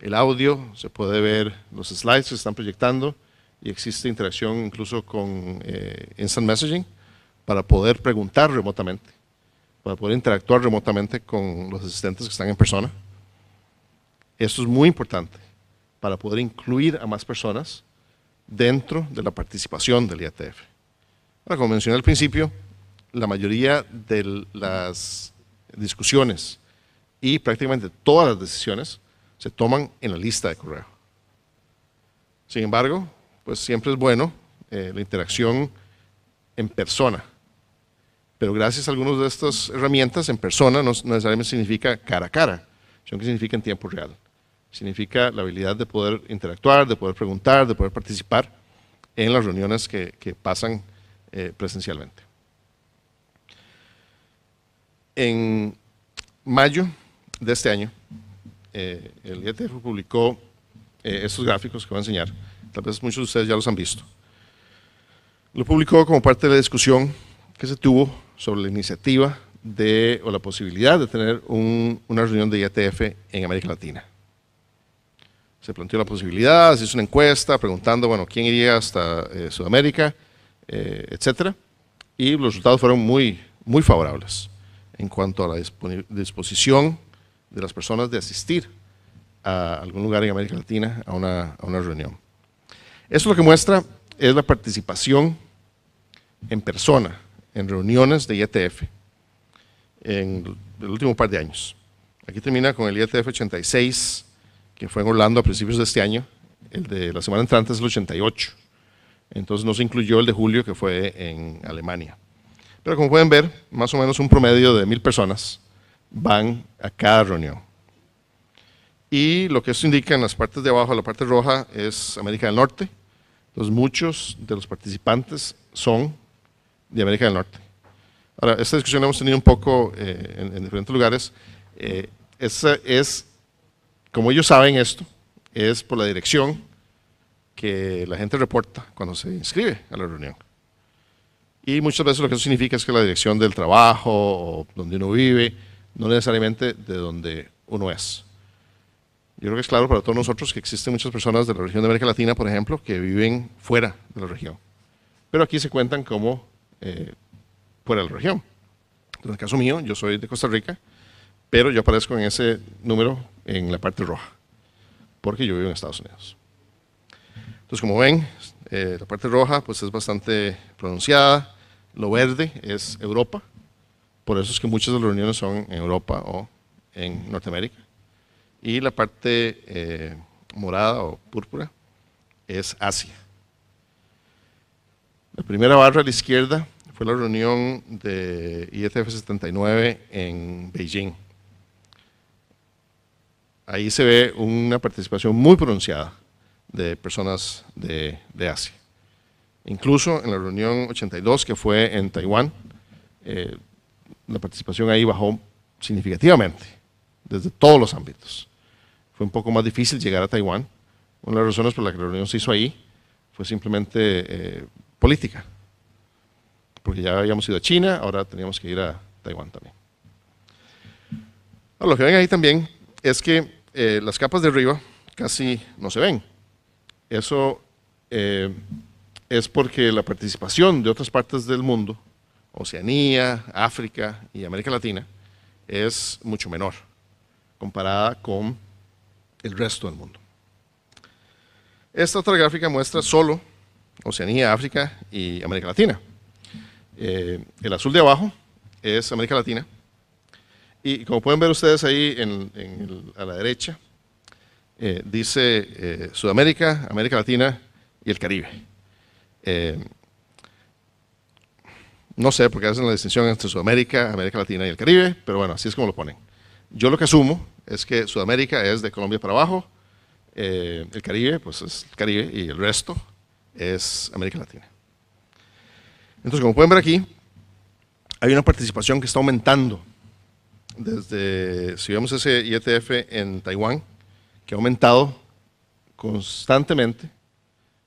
el audio, se puede ver los slides que se están proyectando y existe interacción incluso con eh, Instant Messaging para poder preguntar remotamente, para poder interactuar remotamente con los asistentes que están en persona. Esto es muy importante para poder incluir a más personas dentro de la participación del IATF como mencioné al principio, la mayoría de las discusiones y prácticamente todas las decisiones se toman en la lista de correo. Sin embargo, pues siempre es bueno eh, la interacción en persona. Pero gracias a algunas de estas herramientas, en persona no necesariamente significa cara a cara, sino que significa en tiempo real. Significa la habilidad de poder interactuar, de poder preguntar, de poder participar en las reuniones que pasan eh, presencialmente. En mayo de este año, eh, el IETF publicó eh, estos gráficos que voy a enseñar, tal vez muchos de ustedes ya los han visto. Lo publicó como parte de la discusión que se tuvo sobre la iniciativa de, o la posibilidad de tener una reunión de IETF en América Latina. Se planteó la posibilidad, se hizo una encuesta preguntando, bueno, ¿quién iría hasta Sudamérica? Eh, etcétera, y los resultados fueron muy, muy favorables en cuanto a la disposición de las personas de asistir a algún lugar en América Latina a una, a una reunión. Eso lo que muestra es la participación en persona en reuniones de IETF en el último par de años. Aquí termina con el IETF 86, que fue en Orlando a principios de este año. El de la semana entrante es el 88. Entonces no se incluyó el de julio, que fue en Alemania. Pero como pueden ver, más o menos un promedio de mil personas van a cada reunión. Y lo que esto indica en las partes de abajo, la parte roja, es América del Norte. Entonces muchos de los participantes son de América del Norte. Ahora, esta discusión la hemos tenido un poco eh, en, diferentes lugares. Eh, es, como ellos saben esto, es por la dirección que la gente reporta cuando se inscribe a la reunión. Y muchas veces lo que eso significa es que la dirección del trabajo o donde uno vive, no necesariamente de donde uno es. Yo creo que es claro para todos nosotros que existen muchas personas de la región de América Latina, por ejemplo, que viven fuera de la región. Pero aquí se cuentan como eh, fuera de la región. En el caso mío, yo soy de Costa Rica, pero yo aparezco en ese número en la parte roja, porque yo vivo en Estados Unidos. Entonces, como ven, eh, la parte roja pues, es bastante pronunciada, lo verde es Europa, por eso es que muchas de las reuniones son en Europa o en Norteamérica, y la parte eh, morada o púrpura es Asia. La primera barra a la izquierda fue la reunión de IFF 79 en Beijing. Ahí se ve una participación muy pronunciada de personas de, de Asia. Incluso en la reunión 82 que fue en Taiwán, eh, la participación ahí bajó significativamente, desde todos los ámbitos. Fue un poco más difícil llegar a Taiwán. Una de las razones por las que la reunión se hizo ahí fue simplemente eh, política, porque ya habíamos ido a China, ahora teníamos que ir a Taiwán también. lo que ven ahí también es que eh, las capas de arriba casi no se ven. Eso eh, es porque la participación de otras partes del mundo, Oceanía, África y América Latina, es mucho menor comparada con el resto del mundo. Esta otra gráfica muestra solo Oceanía, África y América Latina. Eh, el azul de abajo es América Latina. Y como pueden ver ustedes ahí a la derecha, eh, dice eh, Sudamérica, América Latina y el Caribe. Eh, no sé por qué hacen la distinción entre Sudamérica, América Latina y el Caribe, pero bueno, así es como lo ponen. Yo lo que asumo es que Sudamérica es de Colombia para abajo, el Caribe, pues es el Caribe, y el resto es América Latina. Entonces, como pueden ver aquí, hay una participación que está aumentando. Desde, si vemos ese IETF en Taiwán, que ha aumentado constantemente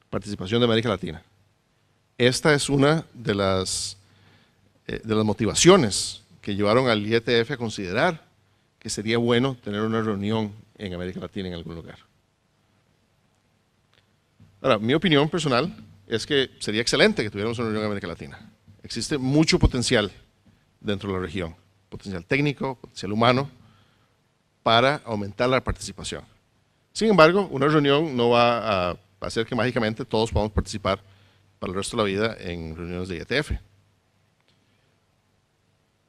la participación de América Latina. Esta es una de las, eh, de las motivaciones que llevaron al IETF a considerar que sería bueno tener una reunión en América Latina en algún lugar. Ahora, mi opinión personal es que sería excelente que tuviéramos una reunión en América Latina. Existe mucho potencial dentro de la región, potencial técnico, potencial humano, para aumentar la participación. Sin embargo, una reunión no va a hacer que mágicamente todos podamos participar para el resto de la vida en reuniones de ETF.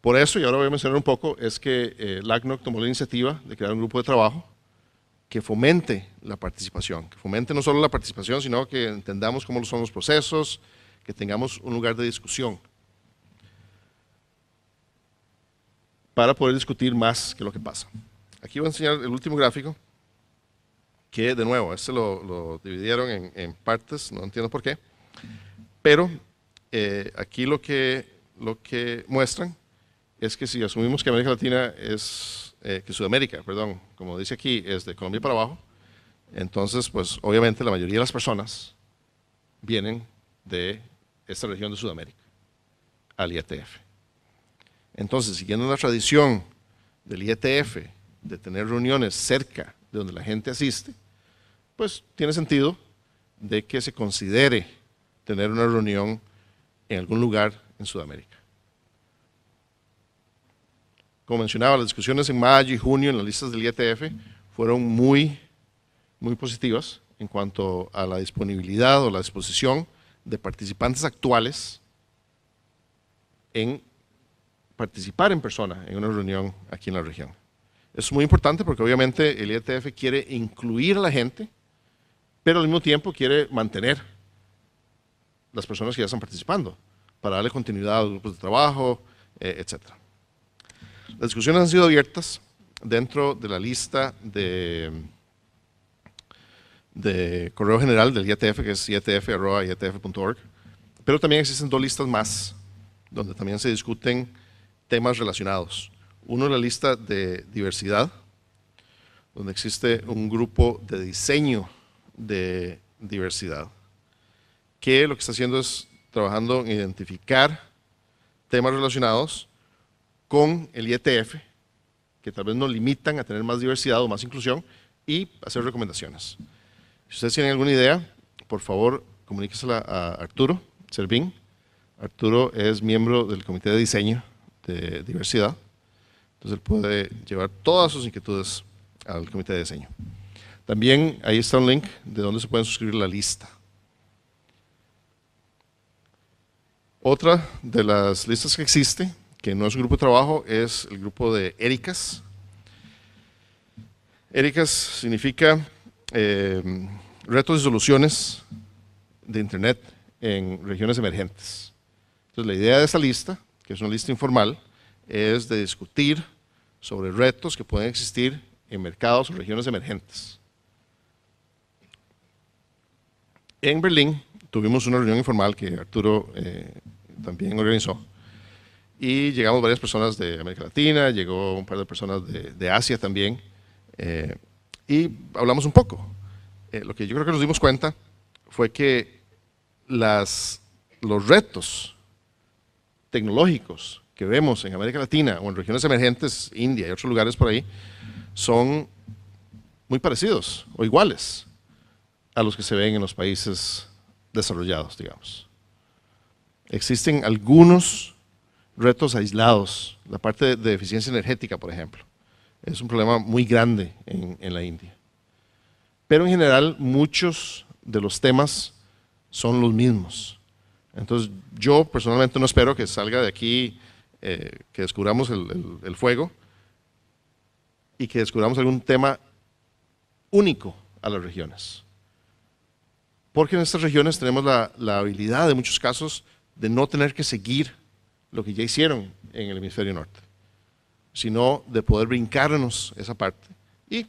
Por eso, y ahora voy a mencionar un poco, es que eh, LACNOC tomó la iniciativa de crear un grupo de trabajo que fomente la participación, que fomente no solo la participación, sino que entendamos cómo son los procesos, que tengamos un lugar de discusión para poder discutir más que lo que pasa. Aquí voy a enseñar el último gráfico, que de nuevo, este lo, dividieron en, partes, no entiendo por qué, pero eh, aquí lo que, lo que muestran es que si asumimos que América Latina es, eh, que Sudamérica, perdón, como dice aquí, es de Colombia para abajo, entonces pues obviamente la mayoría de las personas vienen de esta región de Sudamérica, al IETF. Entonces, siguiendo la tradición del IETF de tener reuniones cerca de donde la gente asiste, pues tiene sentido de que se considere tener una reunión en algún lugar en Sudamérica. Como mencionaba, las discusiones en mayo y junio en las listas del IETF fueron muy, muy positivas en cuanto a la disponibilidad o la disposición de participantes actuales en participar en persona en una reunión aquí en la región. Es muy importante porque obviamente el IETF quiere incluir a la gente, pero al mismo tiempo quiere mantener las personas que ya están participando para darle continuidad a los grupos de trabajo, eh, etc. Las discusiones han sido abiertas dentro de la lista de, de correo general del IETF, que es IETF.org, pero también existen dos listas más donde también se discuten temas relacionados. Uno, la lista de diversidad, donde existe un grupo de diseño de diversidad, que lo que está haciendo es trabajando en identificar temas relacionados con el IETF, que tal vez nos limitan a tener más diversidad o más inclusión, y hacer recomendaciones. Si ustedes tienen alguna idea, por favor, comuníquesela a Arturo Servín. Arturo es miembro del Comité de Diseño de Diversidad entonces él puede llevar todas sus inquietudes al comité de diseño. También ahí está un link de donde se pueden suscribir la lista. Otra de las listas que existe, que no es un grupo de trabajo, es el grupo de Éricas. Éricas significa em, retos y soluciones de Internet en regiones emergentes. Entonces la idea de esa lista, que es una lista informal, es de discutir sobre retos que pueden existir en mercados o regiones emergentes. En Berlín tuvimos una reunión informal que Arturo eh, también organizó y llegamos varias personas de América Latina, llegó un par de personas de, Asia también eh, y hablamos un poco. Eh, lo que yo creo que nos dimos cuenta fue que las, los retos tecnológicos que vemos en América Latina o en regiones emergentes, India y otros lugares por ahí, son muy parecidos o iguales a los que se ven en los países desarrollados, digamos. Existen algunos retos aislados, la parte de eficiencia energética, por ejemplo, es un problema muy grande en, en la India. Pero en general muchos de los temas son los mismos. Entonces yo personalmente no espero que salga de aquí eh, que descubramos el, fuego y que descubramos algún tema único a las regiones. Porque en estas regiones tenemos la, la, habilidad, en muchos casos, de no tener que seguir lo que ya hicieron en el hemisferio norte, sino de poder brincarnos esa parte y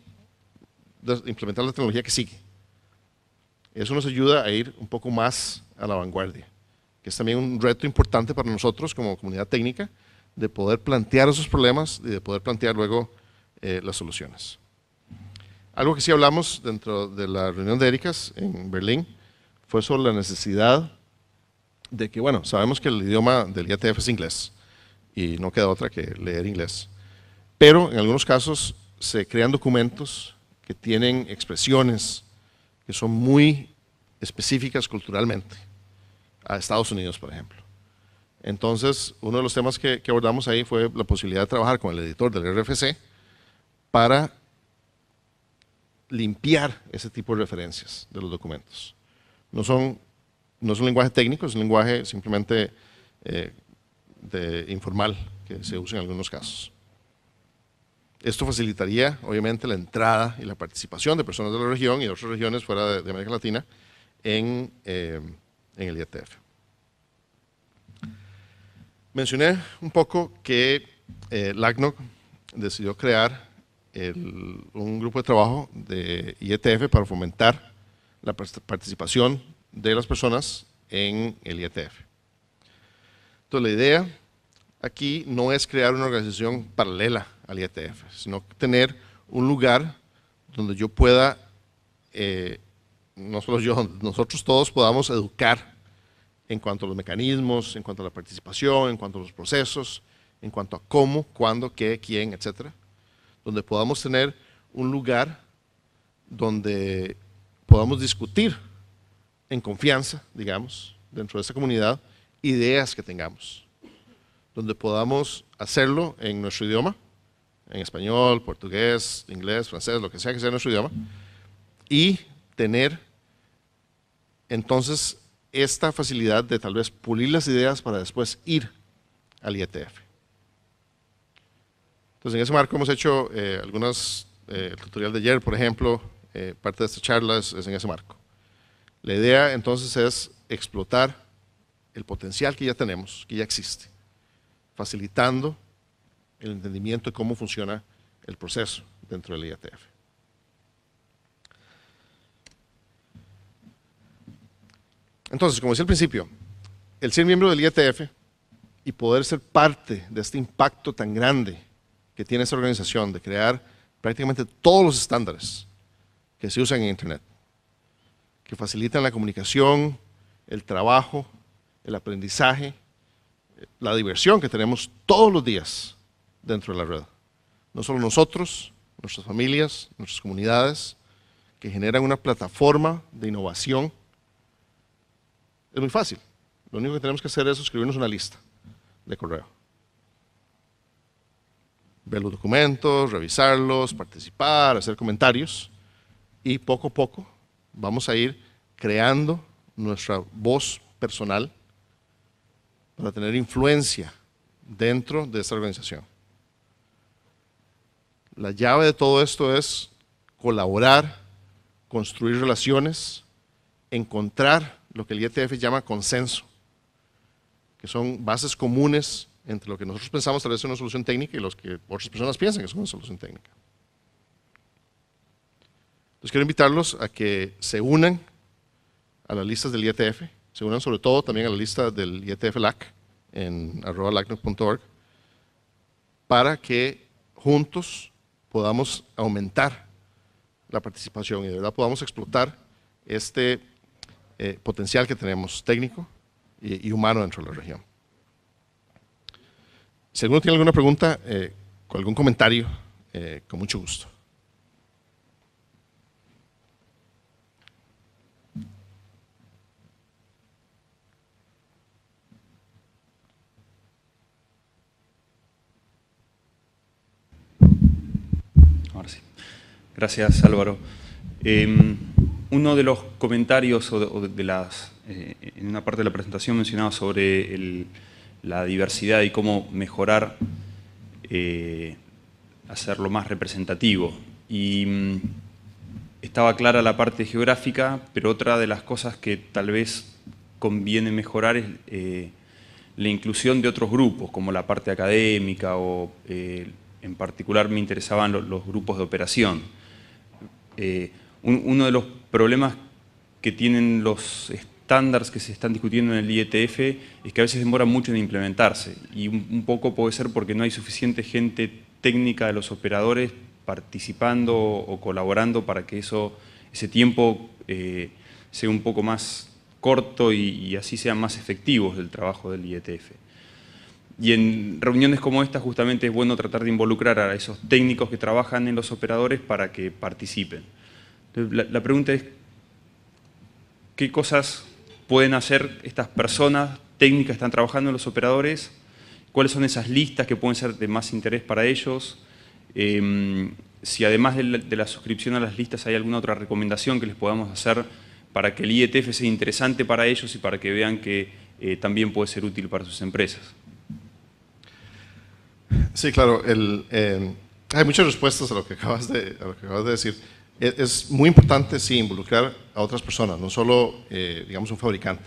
implementar la tecnología que sigue. Eso nos ayuda a ir un poco más a la vanguardia es también un reto importante para nosotros como comunidad técnica, de poder plantear esos problemas y de poder plantear luego eh, las soluciones. Algo que sí hablamos dentro de la reunión de Ericas en Berlín fue sobre la necesidad de que, bueno, sabemos que el idioma del IATF es inglés y no queda otra que leer inglés, pero en algunos casos se crean documentos que tienen expresiones que son muy específicas culturalmente a Estados Unidos, por ejemplo. Entonces, uno de los temas que, abordamos ahí fue la posibilidad de trabajar con el editor del RFC para limpiar ese tipo de referencias de los documentos. No, son, no es un lenguaje técnico, es un lenguaje simplemente eh, informal que se usa en algunos casos. Esto facilitaría, obviamente, la entrada y la participación de personas de la región y de otras regiones fuera de, América Latina en... Eh, en el IETF. Mencioné un poco que eh, LACNOC decidió crear un grupo de trabajo de IETF para fomentar la participación de las personas en el IETF. Entonces la idea aquí no es crear una organización paralela al IETF, sino tener un lugar donde yo pueda eh, yo, <laughs> nosotros todos podamos educar en cuanto a los mecanismos, en cuanto a la participación, en cuanto a los procesos, en cuanto a cómo, cuándo, qué, quién, etcétera, donde podamos tener un lugar donde podamos discutir en confianza, digamos, dentro de esa comunidad, ideas que tengamos, donde podamos hacerlo en nuestro idioma, en español, portugués, inglés, francés, lo que sea que sea nuestro idioma, y tener entonces, esta facilidad de tal vez pulir las ideas para después ir al IETF. Entonces, en ese marco hemos hecho eh, algunas, eh, el tutorial de ayer, por ejemplo, eh, parte de esta charla es, en ese marco. La idea entonces es explotar el potencial que ya tenemos, que ya existe, facilitando el entendimiento de cómo funciona el proceso dentro del IATF. E Entonces, como decía al principio, el ser miembro del IETF y poder ser parte de este impacto tan grande que tiene esta organización de crear prácticamente todos los estándares que se usan en Internet, que facilitan la comunicación, el trabajo, el aprendizaje, la diversión que tenemos todos los días dentro de la red. No solo nosotros, nuestras familias, nuestras comunidades, que generan una plataforma de innovación es muy fácil. Lo único que tenemos que hacer es escribirnos una lista de correo. Ver los documentos, revisarlos, participar, hacer comentarios y poco a poco vamos a ir creando nuestra voz personal para tener influencia dentro de esta organización. La llave de todo esto es colaborar, construir relaciones, encontrar lo que el IETF llama consenso, que son bases comunes entre lo que nosotros pensamos tal vez es una solución técnica y lo que otras personas piensan que es una solución técnica. Entonces quiero invitarlos a que se unan a las listas del IETF, se unan sobre todo también a la lista del IETF LAC en arroba para que juntos podamos aumentar la participación y de verdad podamos explotar este eh, potencial que tenemos técnico y, humano dentro de la región. Si alguno tiene alguna pregunta eh, o algún comentario, eh, con mucho gusto. Ahora sí. Gracias, Álvaro. Em, uno de los comentarios o de, las, eh, en una parte de la presentación mencionaba sobre la diversidad y cómo mejorar, eh, hacerlo más representativo. Y mm, estaba clara la parte geográfica, pero otra de las cosas que tal vez conviene mejorar es eh, la inclusión de otros grupos, como la parte académica o en particular me interesaban los, los grupos de operación. uno de los problemas que tienen los estándares que se están discutiendo en el IETF es que a veces demora mucho en implementarse y un, poco puede ser porque no hay suficiente gente técnica de los operadores participando o colaborando para que eso, ese tiempo eh, sea un poco más corto y, y así sean más efectivos el trabajo del IETF. Y en reuniones como esta justamente es bueno tratar de involucrar a esos técnicos que trabajan en los operadores para que participen. La, pregunta es, ¿qué cosas pueden hacer estas personas técnicas que están trabajando en los operadores? ¿Cuáles son esas listas que pueden ser de más interés para ellos? Em, si además de la, suscripción a las listas hay alguna otra recomendación que les podamos hacer para que el IETF sea interesante para ellos y para que vean que eh, también puede ser útil para sus empresas. Sí, claro. Eh, hay muchas respuestas a lo que acabas de, a lo que acabas de decir es muy importante sí, involucrar a otras personas, no solo, eh, digamos, un fabricante,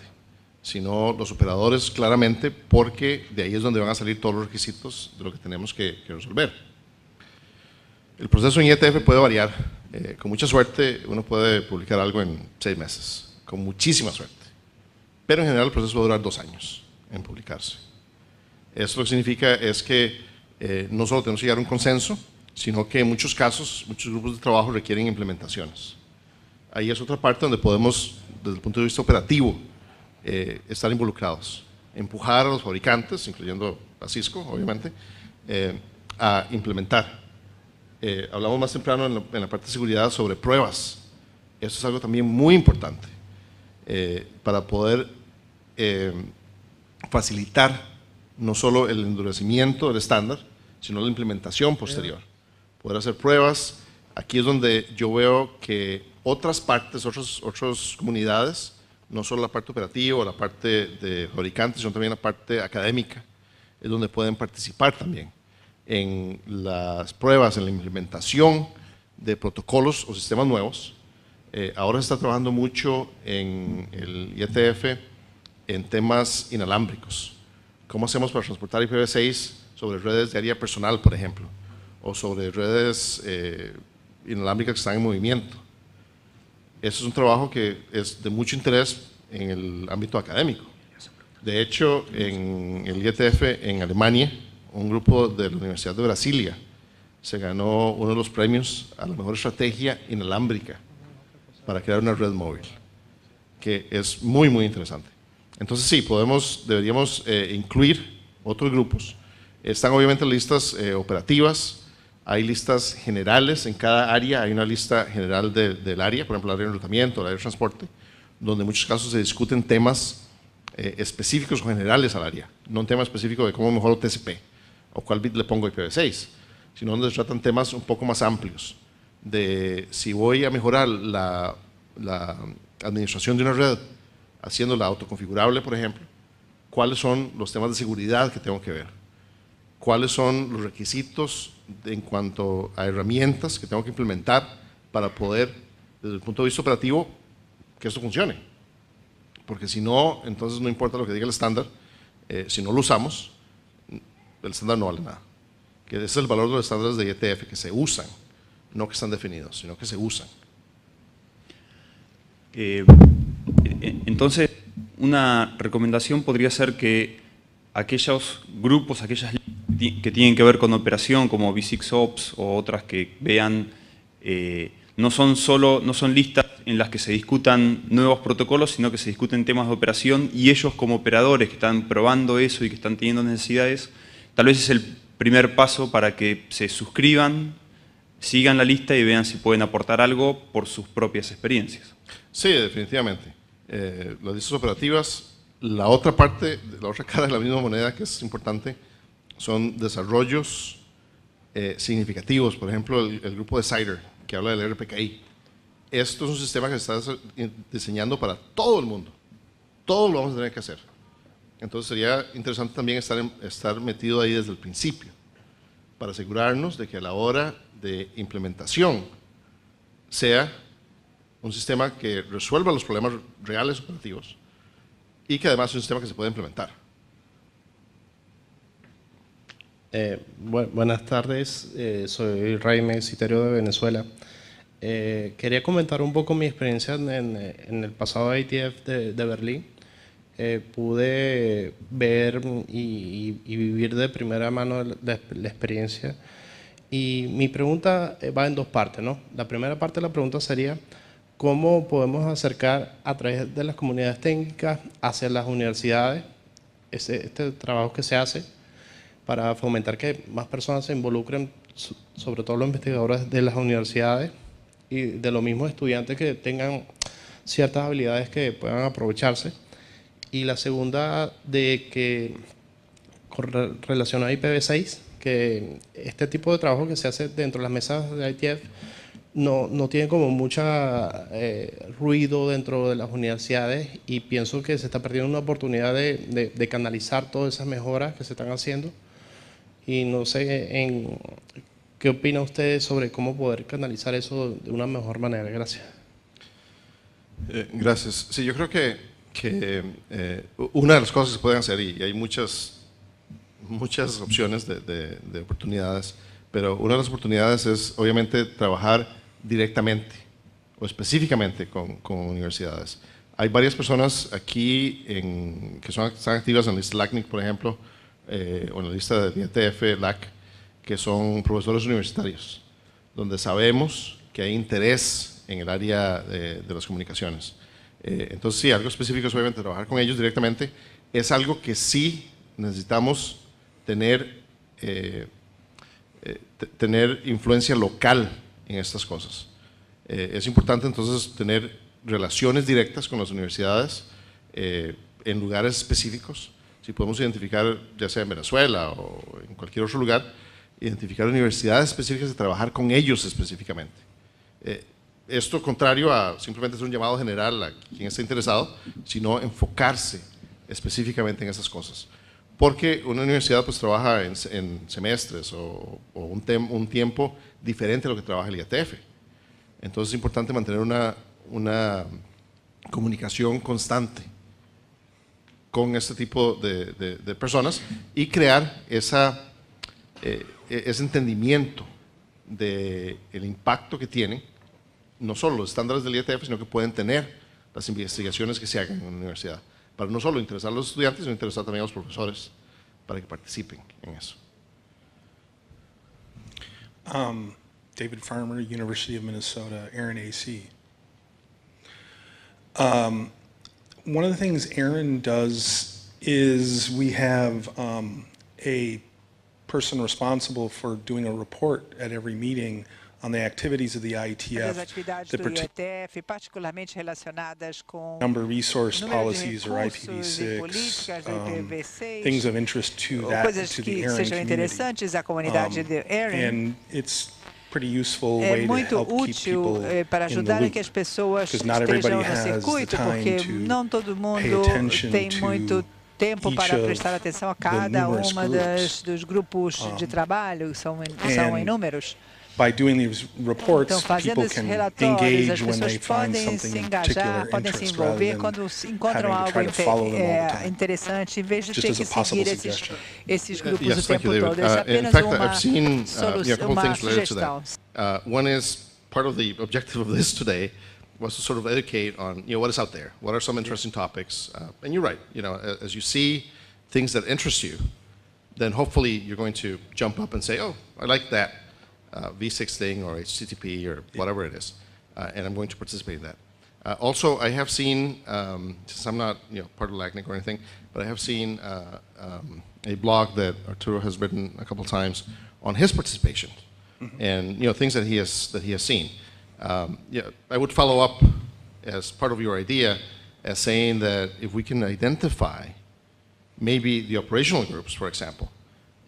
sino los operadores claramente, porque de ahí es donde van a salir todos los requisitos de lo que tenemos que, resolver. El proceso en IETF puede variar. Eh, con mucha suerte, uno puede publicar algo en seis meses, con muchísima suerte. Pero en general el proceso va a durar dos años en publicarse. Eso lo que significa es que eh, no solo tenemos que llegar a un consenso, sino que en muchos casos, muchos grupos de trabajo requieren implementaciones. Ahí es otra parte donde podemos, desde el punto de vista operativo, eh, estar involucrados, empujar a los fabricantes, incluyendo a Cisco, obviamente, eh, a implementar. Eh, hablamos más temprano en la, en la, parte de seguridad sobre pruebas. Eso es algo también muy importante para poder facilitar no solo el endurecimiento del estándar, sino la implementación posterior poder hacer pruebas. Aquí es donde yo veo que otras partes, otras comunidades, no solo la parte operativa, o la parte de fabricantes, sino también la parte académica, es donde pueden participar también en las pruebas, en la implementación de protocolos o sistemas nuevos. Eh, ahora se está trabajando mucho en el IETF en temas inalámbricos. ¿Cómo hacemos para transportar IPv6 sobre redes de área personal, por ejemplo? o sobre redes eh, inalámbricas que están en movimiento. Eso es un trabajo que es de mucho interés en el ámbito académico. De hecho, en el IETF en Alemania, un grupo de la Universidad de Brasilia se ganó uno de los premios a la mejor estrategia inalámbrica para crear una red móvil, que es muy, muy interesante. Entonces sí, podemos, deberíamos eh, incluir otros grupos. Están obviamente listas eh, operativas, hay listas generales en cada área, hay una lista general del área, por ejemplo, el área de enrutamiento, el área de transporte, donde en muchos casos se discuten temas eh, específicos o generales al área, no un tema específico de cómo mejoro TCP o cuál bit le pongo IPv6, sino donde se tratan temas un poco más amplios, de si voy a mejorar la, la administración de una red haciéndola autoconfigurable, por ejemplo, cuáles son los temas de seguridad que tengo que ver, cuáles son los requisitos en cuanto a herramientas que tengo que implementar para poder, desde el punto de vista operativo, que esto funcione. Porque si no, entonces no importa lo que diga el estándar, eh, si no lo usamos, el estándar no vale nada. Que ese es el valor de los estándares de ETF que se usan, no que están definidos, sino que se usan. Eh, eh, entonces, una recomendación podría ser que aquellos grupos, aquellas que tienen que ver con operación, como v 6 ops o otras que vean, eh, no son solo, no son listas en las que se discutan nuevos protocolos, sino que se discuten temas de operación y ellos como operadores que están probando eso y que están teniendo necesidades, tal vez es el primer paso para que se suscriban, sigan la lista y vean si pueden aportar algo por sus propias experiencias. Sí, definitivamente. Eh, las listas operativas la otra parte, la otra cara de la misma moneda que es importante, son desarrollos eh, significativos. Por ejemplo, el, grupo de CIDR, que habla del RPKI. Esto es un sistema que se está eh, diseñando para todo el mundo. Todo lo vamos a tener que hacer. Entonces sería interesante también estar, estar metido ahí desde el principio, para asegurarnos de que a la hora de implementación sea un sistema que resuelva los problemas reales operativos y que además es un sistema que se puede implementar. Eh, buenas tardes, eh, soy Raime Citerio de Venezuela. Eh, quería comentar un poco mi experiencia en, el pasado ITF de, Berlín. pude ver y, vivir de primera mano la, la, experiencia. Y mi pregunta va en dos partes. ¿no? La primera parte de la pregunta sería, cómo podemos acercar a través de las comunidades técnicas hacia las universidades este, este trabajo que se hace para fomentar que más personas se involucren, sobre todo los investigadores de las universidades y de los mismos estudiantes que tengan ciertas habilidades que puedan aprovecharse. Y la segunda de que con relación a IPv6, que este tipo de trabajo que se hace dentro de las mesas de ITF no, no tiene como mucho eh, ruido dentro de las universidades y pienso que se está perdiendo una oportunidad de, canalizar todas esas mejoras que se están haciendo. Y no sé en, qué opina usted sobre cómo poder canalizar eso de una mejor manera. Gracias. Eh, gracias. Sí, yo creo que, que eh, una de las cosas que se pueden hacer, y hay muchas, muchas opciones de oportunidades, pero una de las oportunidades es obviamente trabajar directamente o específicamente con, universidades. Hay varias personas aquí que son, activas en la lista LACNIC, por ejemplo, eh, o en la lista de IETF, LAC, que son profesores universitarios, donde sabemos que hay interés en el área de, las comunicaciones. Eh, entonces, sí, algo específico es obviamente trabajar con ellos directamente. Es algo que sí necesitamos tener, eh, tener influencia local en estas cosas. Eh, es importante entonces tener relaciones directas con las universidades eh, en lugares específicos. Si podemos identificar, ya sea en Venezuela o en cualquier otro lugar, identificar universidades específicas y trabajar con ellos específicamente. Eh, esto contrario a simplemente ser un llamado general a quien está interesado, sino enfocarse específicamente en esas cosas. Porque una universidad pues trabaja en, semestres o, un, un tiempo diferente a lo que trabaja el IATF. Entonces es importante mantener una, una comunicación constante con este tipo de, personas y crear esa, eh, e-, ese entendimiento del impacto que tienen no solo los estándares del IETF, sino que pueden tener las investigaciones que se hagan en la universidad, para no solo interesar a los estudiantes, sino interesar también a los profesores para que participen en eso. Um, David Farmer, University of Minnesota, Aaron AC. Um, one of the things Aaron does is we have um, a person responsible for doing a report at every meeting on the activities of the IETF, the IETF particularmente relacionadas com number resource policies or IPv6, um, things of interest to that to the Aryan community. Um, and it's é muito útil eh, para ajudar a que as pessoas estejam no circuito, porque não todo mundo tem muito tempo para prestar atenção a cada uma das, dos grupos de trabalho, são, são inúmeros. Um, by doing these reports, people can engage when they find something in particular interest rather than encontram to é, interessante, em vez de Just ter que seguir esses, esses, uh, yes, thank you, todo. Essa é uh, apenas fact, uma, seen, uh, related sugestão. Uh, one is part of the objective of this today was to sort of educate on you know what is out there, what are some interesting topics, uh, and you're right. You know, as you see things that interest you, then hopefully you're going to jump up and say, "Oh, I like that uh, v6 thing or HTTP or whatever it is, uh, and I'm going to participate in that. Uh, also, I have seen, um, since I'm not you know, part of LACNIC or anything, but I have seen uh, um, a blog that Arturo has written a couple times on his participation mm -hmm. and you know, things that he has, that he has seen. Um, yeah, I would follow up as part of your idea as saying that if we can identify maybe the operational groups, for example,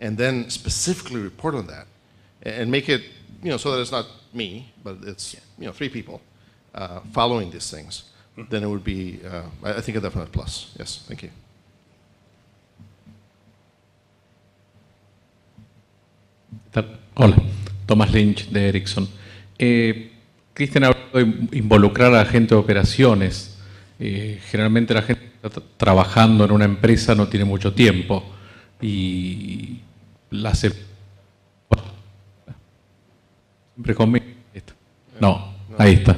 and then specifically report on that, and make it, you know, so that it's not me, but it's, you know, three people uh, following these things, then it would be, uh, I think, a definite plus. Yes, thank you. Hola, Thomas Lynch de Ericsson. Eh, Cristian habló de involucrar a la gente de operaciones. Eh, generalmente la gente que está trabajando en una empresa no tiene mucho tiempo y las Siempre conmigo. Eh, no, ahí está.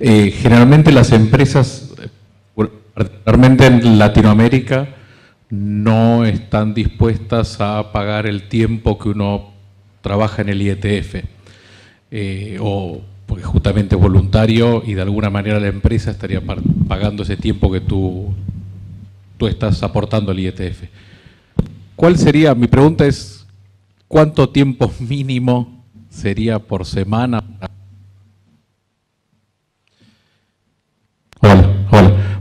Eh, generalmente las empresas, eh, particularmente en Latinoamérica, no están dispuestas a pagar el tiempo que uno trabaja en el IETF, o porque justamente es voluntario y de alguna manera la empresa estaría pagando ese tiempo que tú, tú estás aportando al IETF. ¿Cuál sería, mi pregunta es, cuánto tiempo mínimo sería por semana.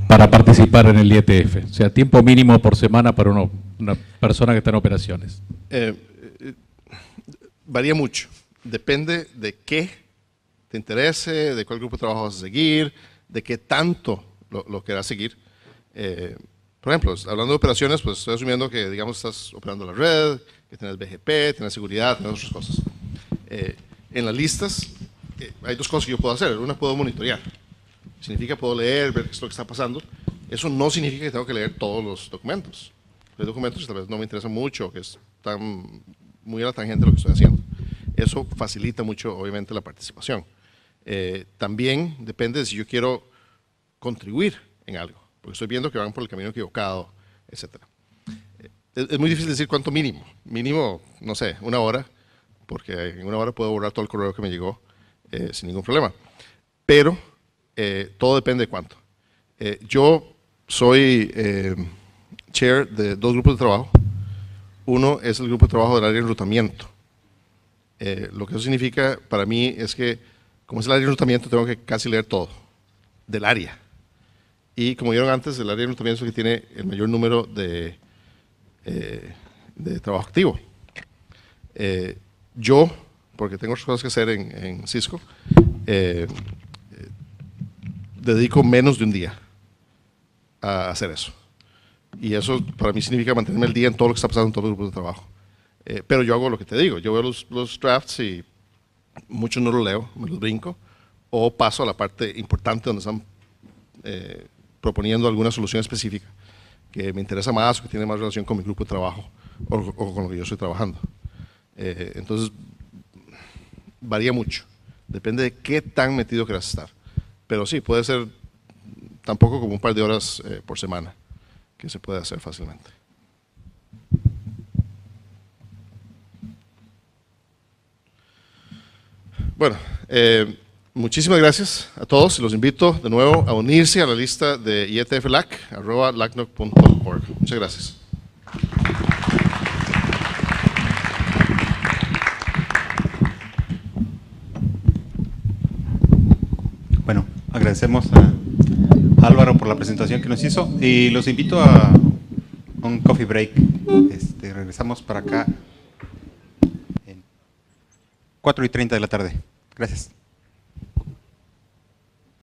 Para participar en el IETF, o sea, tiempo mínimo por semana para una persona que está en operaciones. Eh, eh, varía mucho, depende de qué te interese, de cuál grupo de trabajo vas a seguir, de qué tanto lo, querrás seguir. Eh, por ejemplo, hablando de operaciones, pues estoy asumiendo que, digamos, estás operando la red, que tienes BGP, tienes seguridad, tienes otras cosas. Eh, en las listas eh, hay dos cosas que yo puedo hacer. Una puedo monitorear. Significa puedo leer, ver qué es lo que está pasando. Eso no significa que tengo que leer todos los documentos. los documentos tal vez no me interesan mucho, que están muy a la tangente de lo que estoy haciendo. Eso facilita mucho, obviamente, la participación. Eh, también depende de si yo quiero contribuir en algo, porque estoy viendo que van por el camino equivocado, etc. es, muy difícil decir cuánto mínimo. Mínimo, no sé, una hora porque en una hora puedo borrar todo el correo que me llegó eh, sin ningún problema. Pero eh, todo depende de cuánto. Eh, yo soy chair de dos grupos de trabajo. Uno es el grupo de trabajo del área de enrutamiento. lo que eso significa para mí es que, como es el área de enrutamiento, tengo que casi leer todo del área. Y como vieron antes, el área de enrutamiento es el que tiene el mayor número de, de trabajo activo yo, porque tengo otras cosas que hacer en, Cisco, eh, dedico menos de un día a hacer eso. Y eso para mí significa mantenerme al día en todo lo que está pasando en todos los grupos de trabajo. Eh, pero yo hago lo que te digo, yo veo los, drafts y muchos no los leo, me los brinco, o paso a la parte importante donde están eh, proponiendo alguna solución específica que me interesa más o que tiene más relación con mi grupo de trabajo o con lo que yo estoy trabajando. Eh, entonces, varía mucho. Depende de qué tan metido quieras estar. Pero sí, puede ser tampoco como un par de horas eh, por semana, que se puede hacer fácilmente. Bueno, eh, muchísimas gracias a todos. y Los invito de nuevo a unirse a la lista de IETFLAC, arroba lacnoc.org. Muchas gracias. agradecemos a Álvaro por la presentación que nos hizo y los invito a un coffee break. Este, regresamos para acá en 4 y 30 de la tarde. Gracias.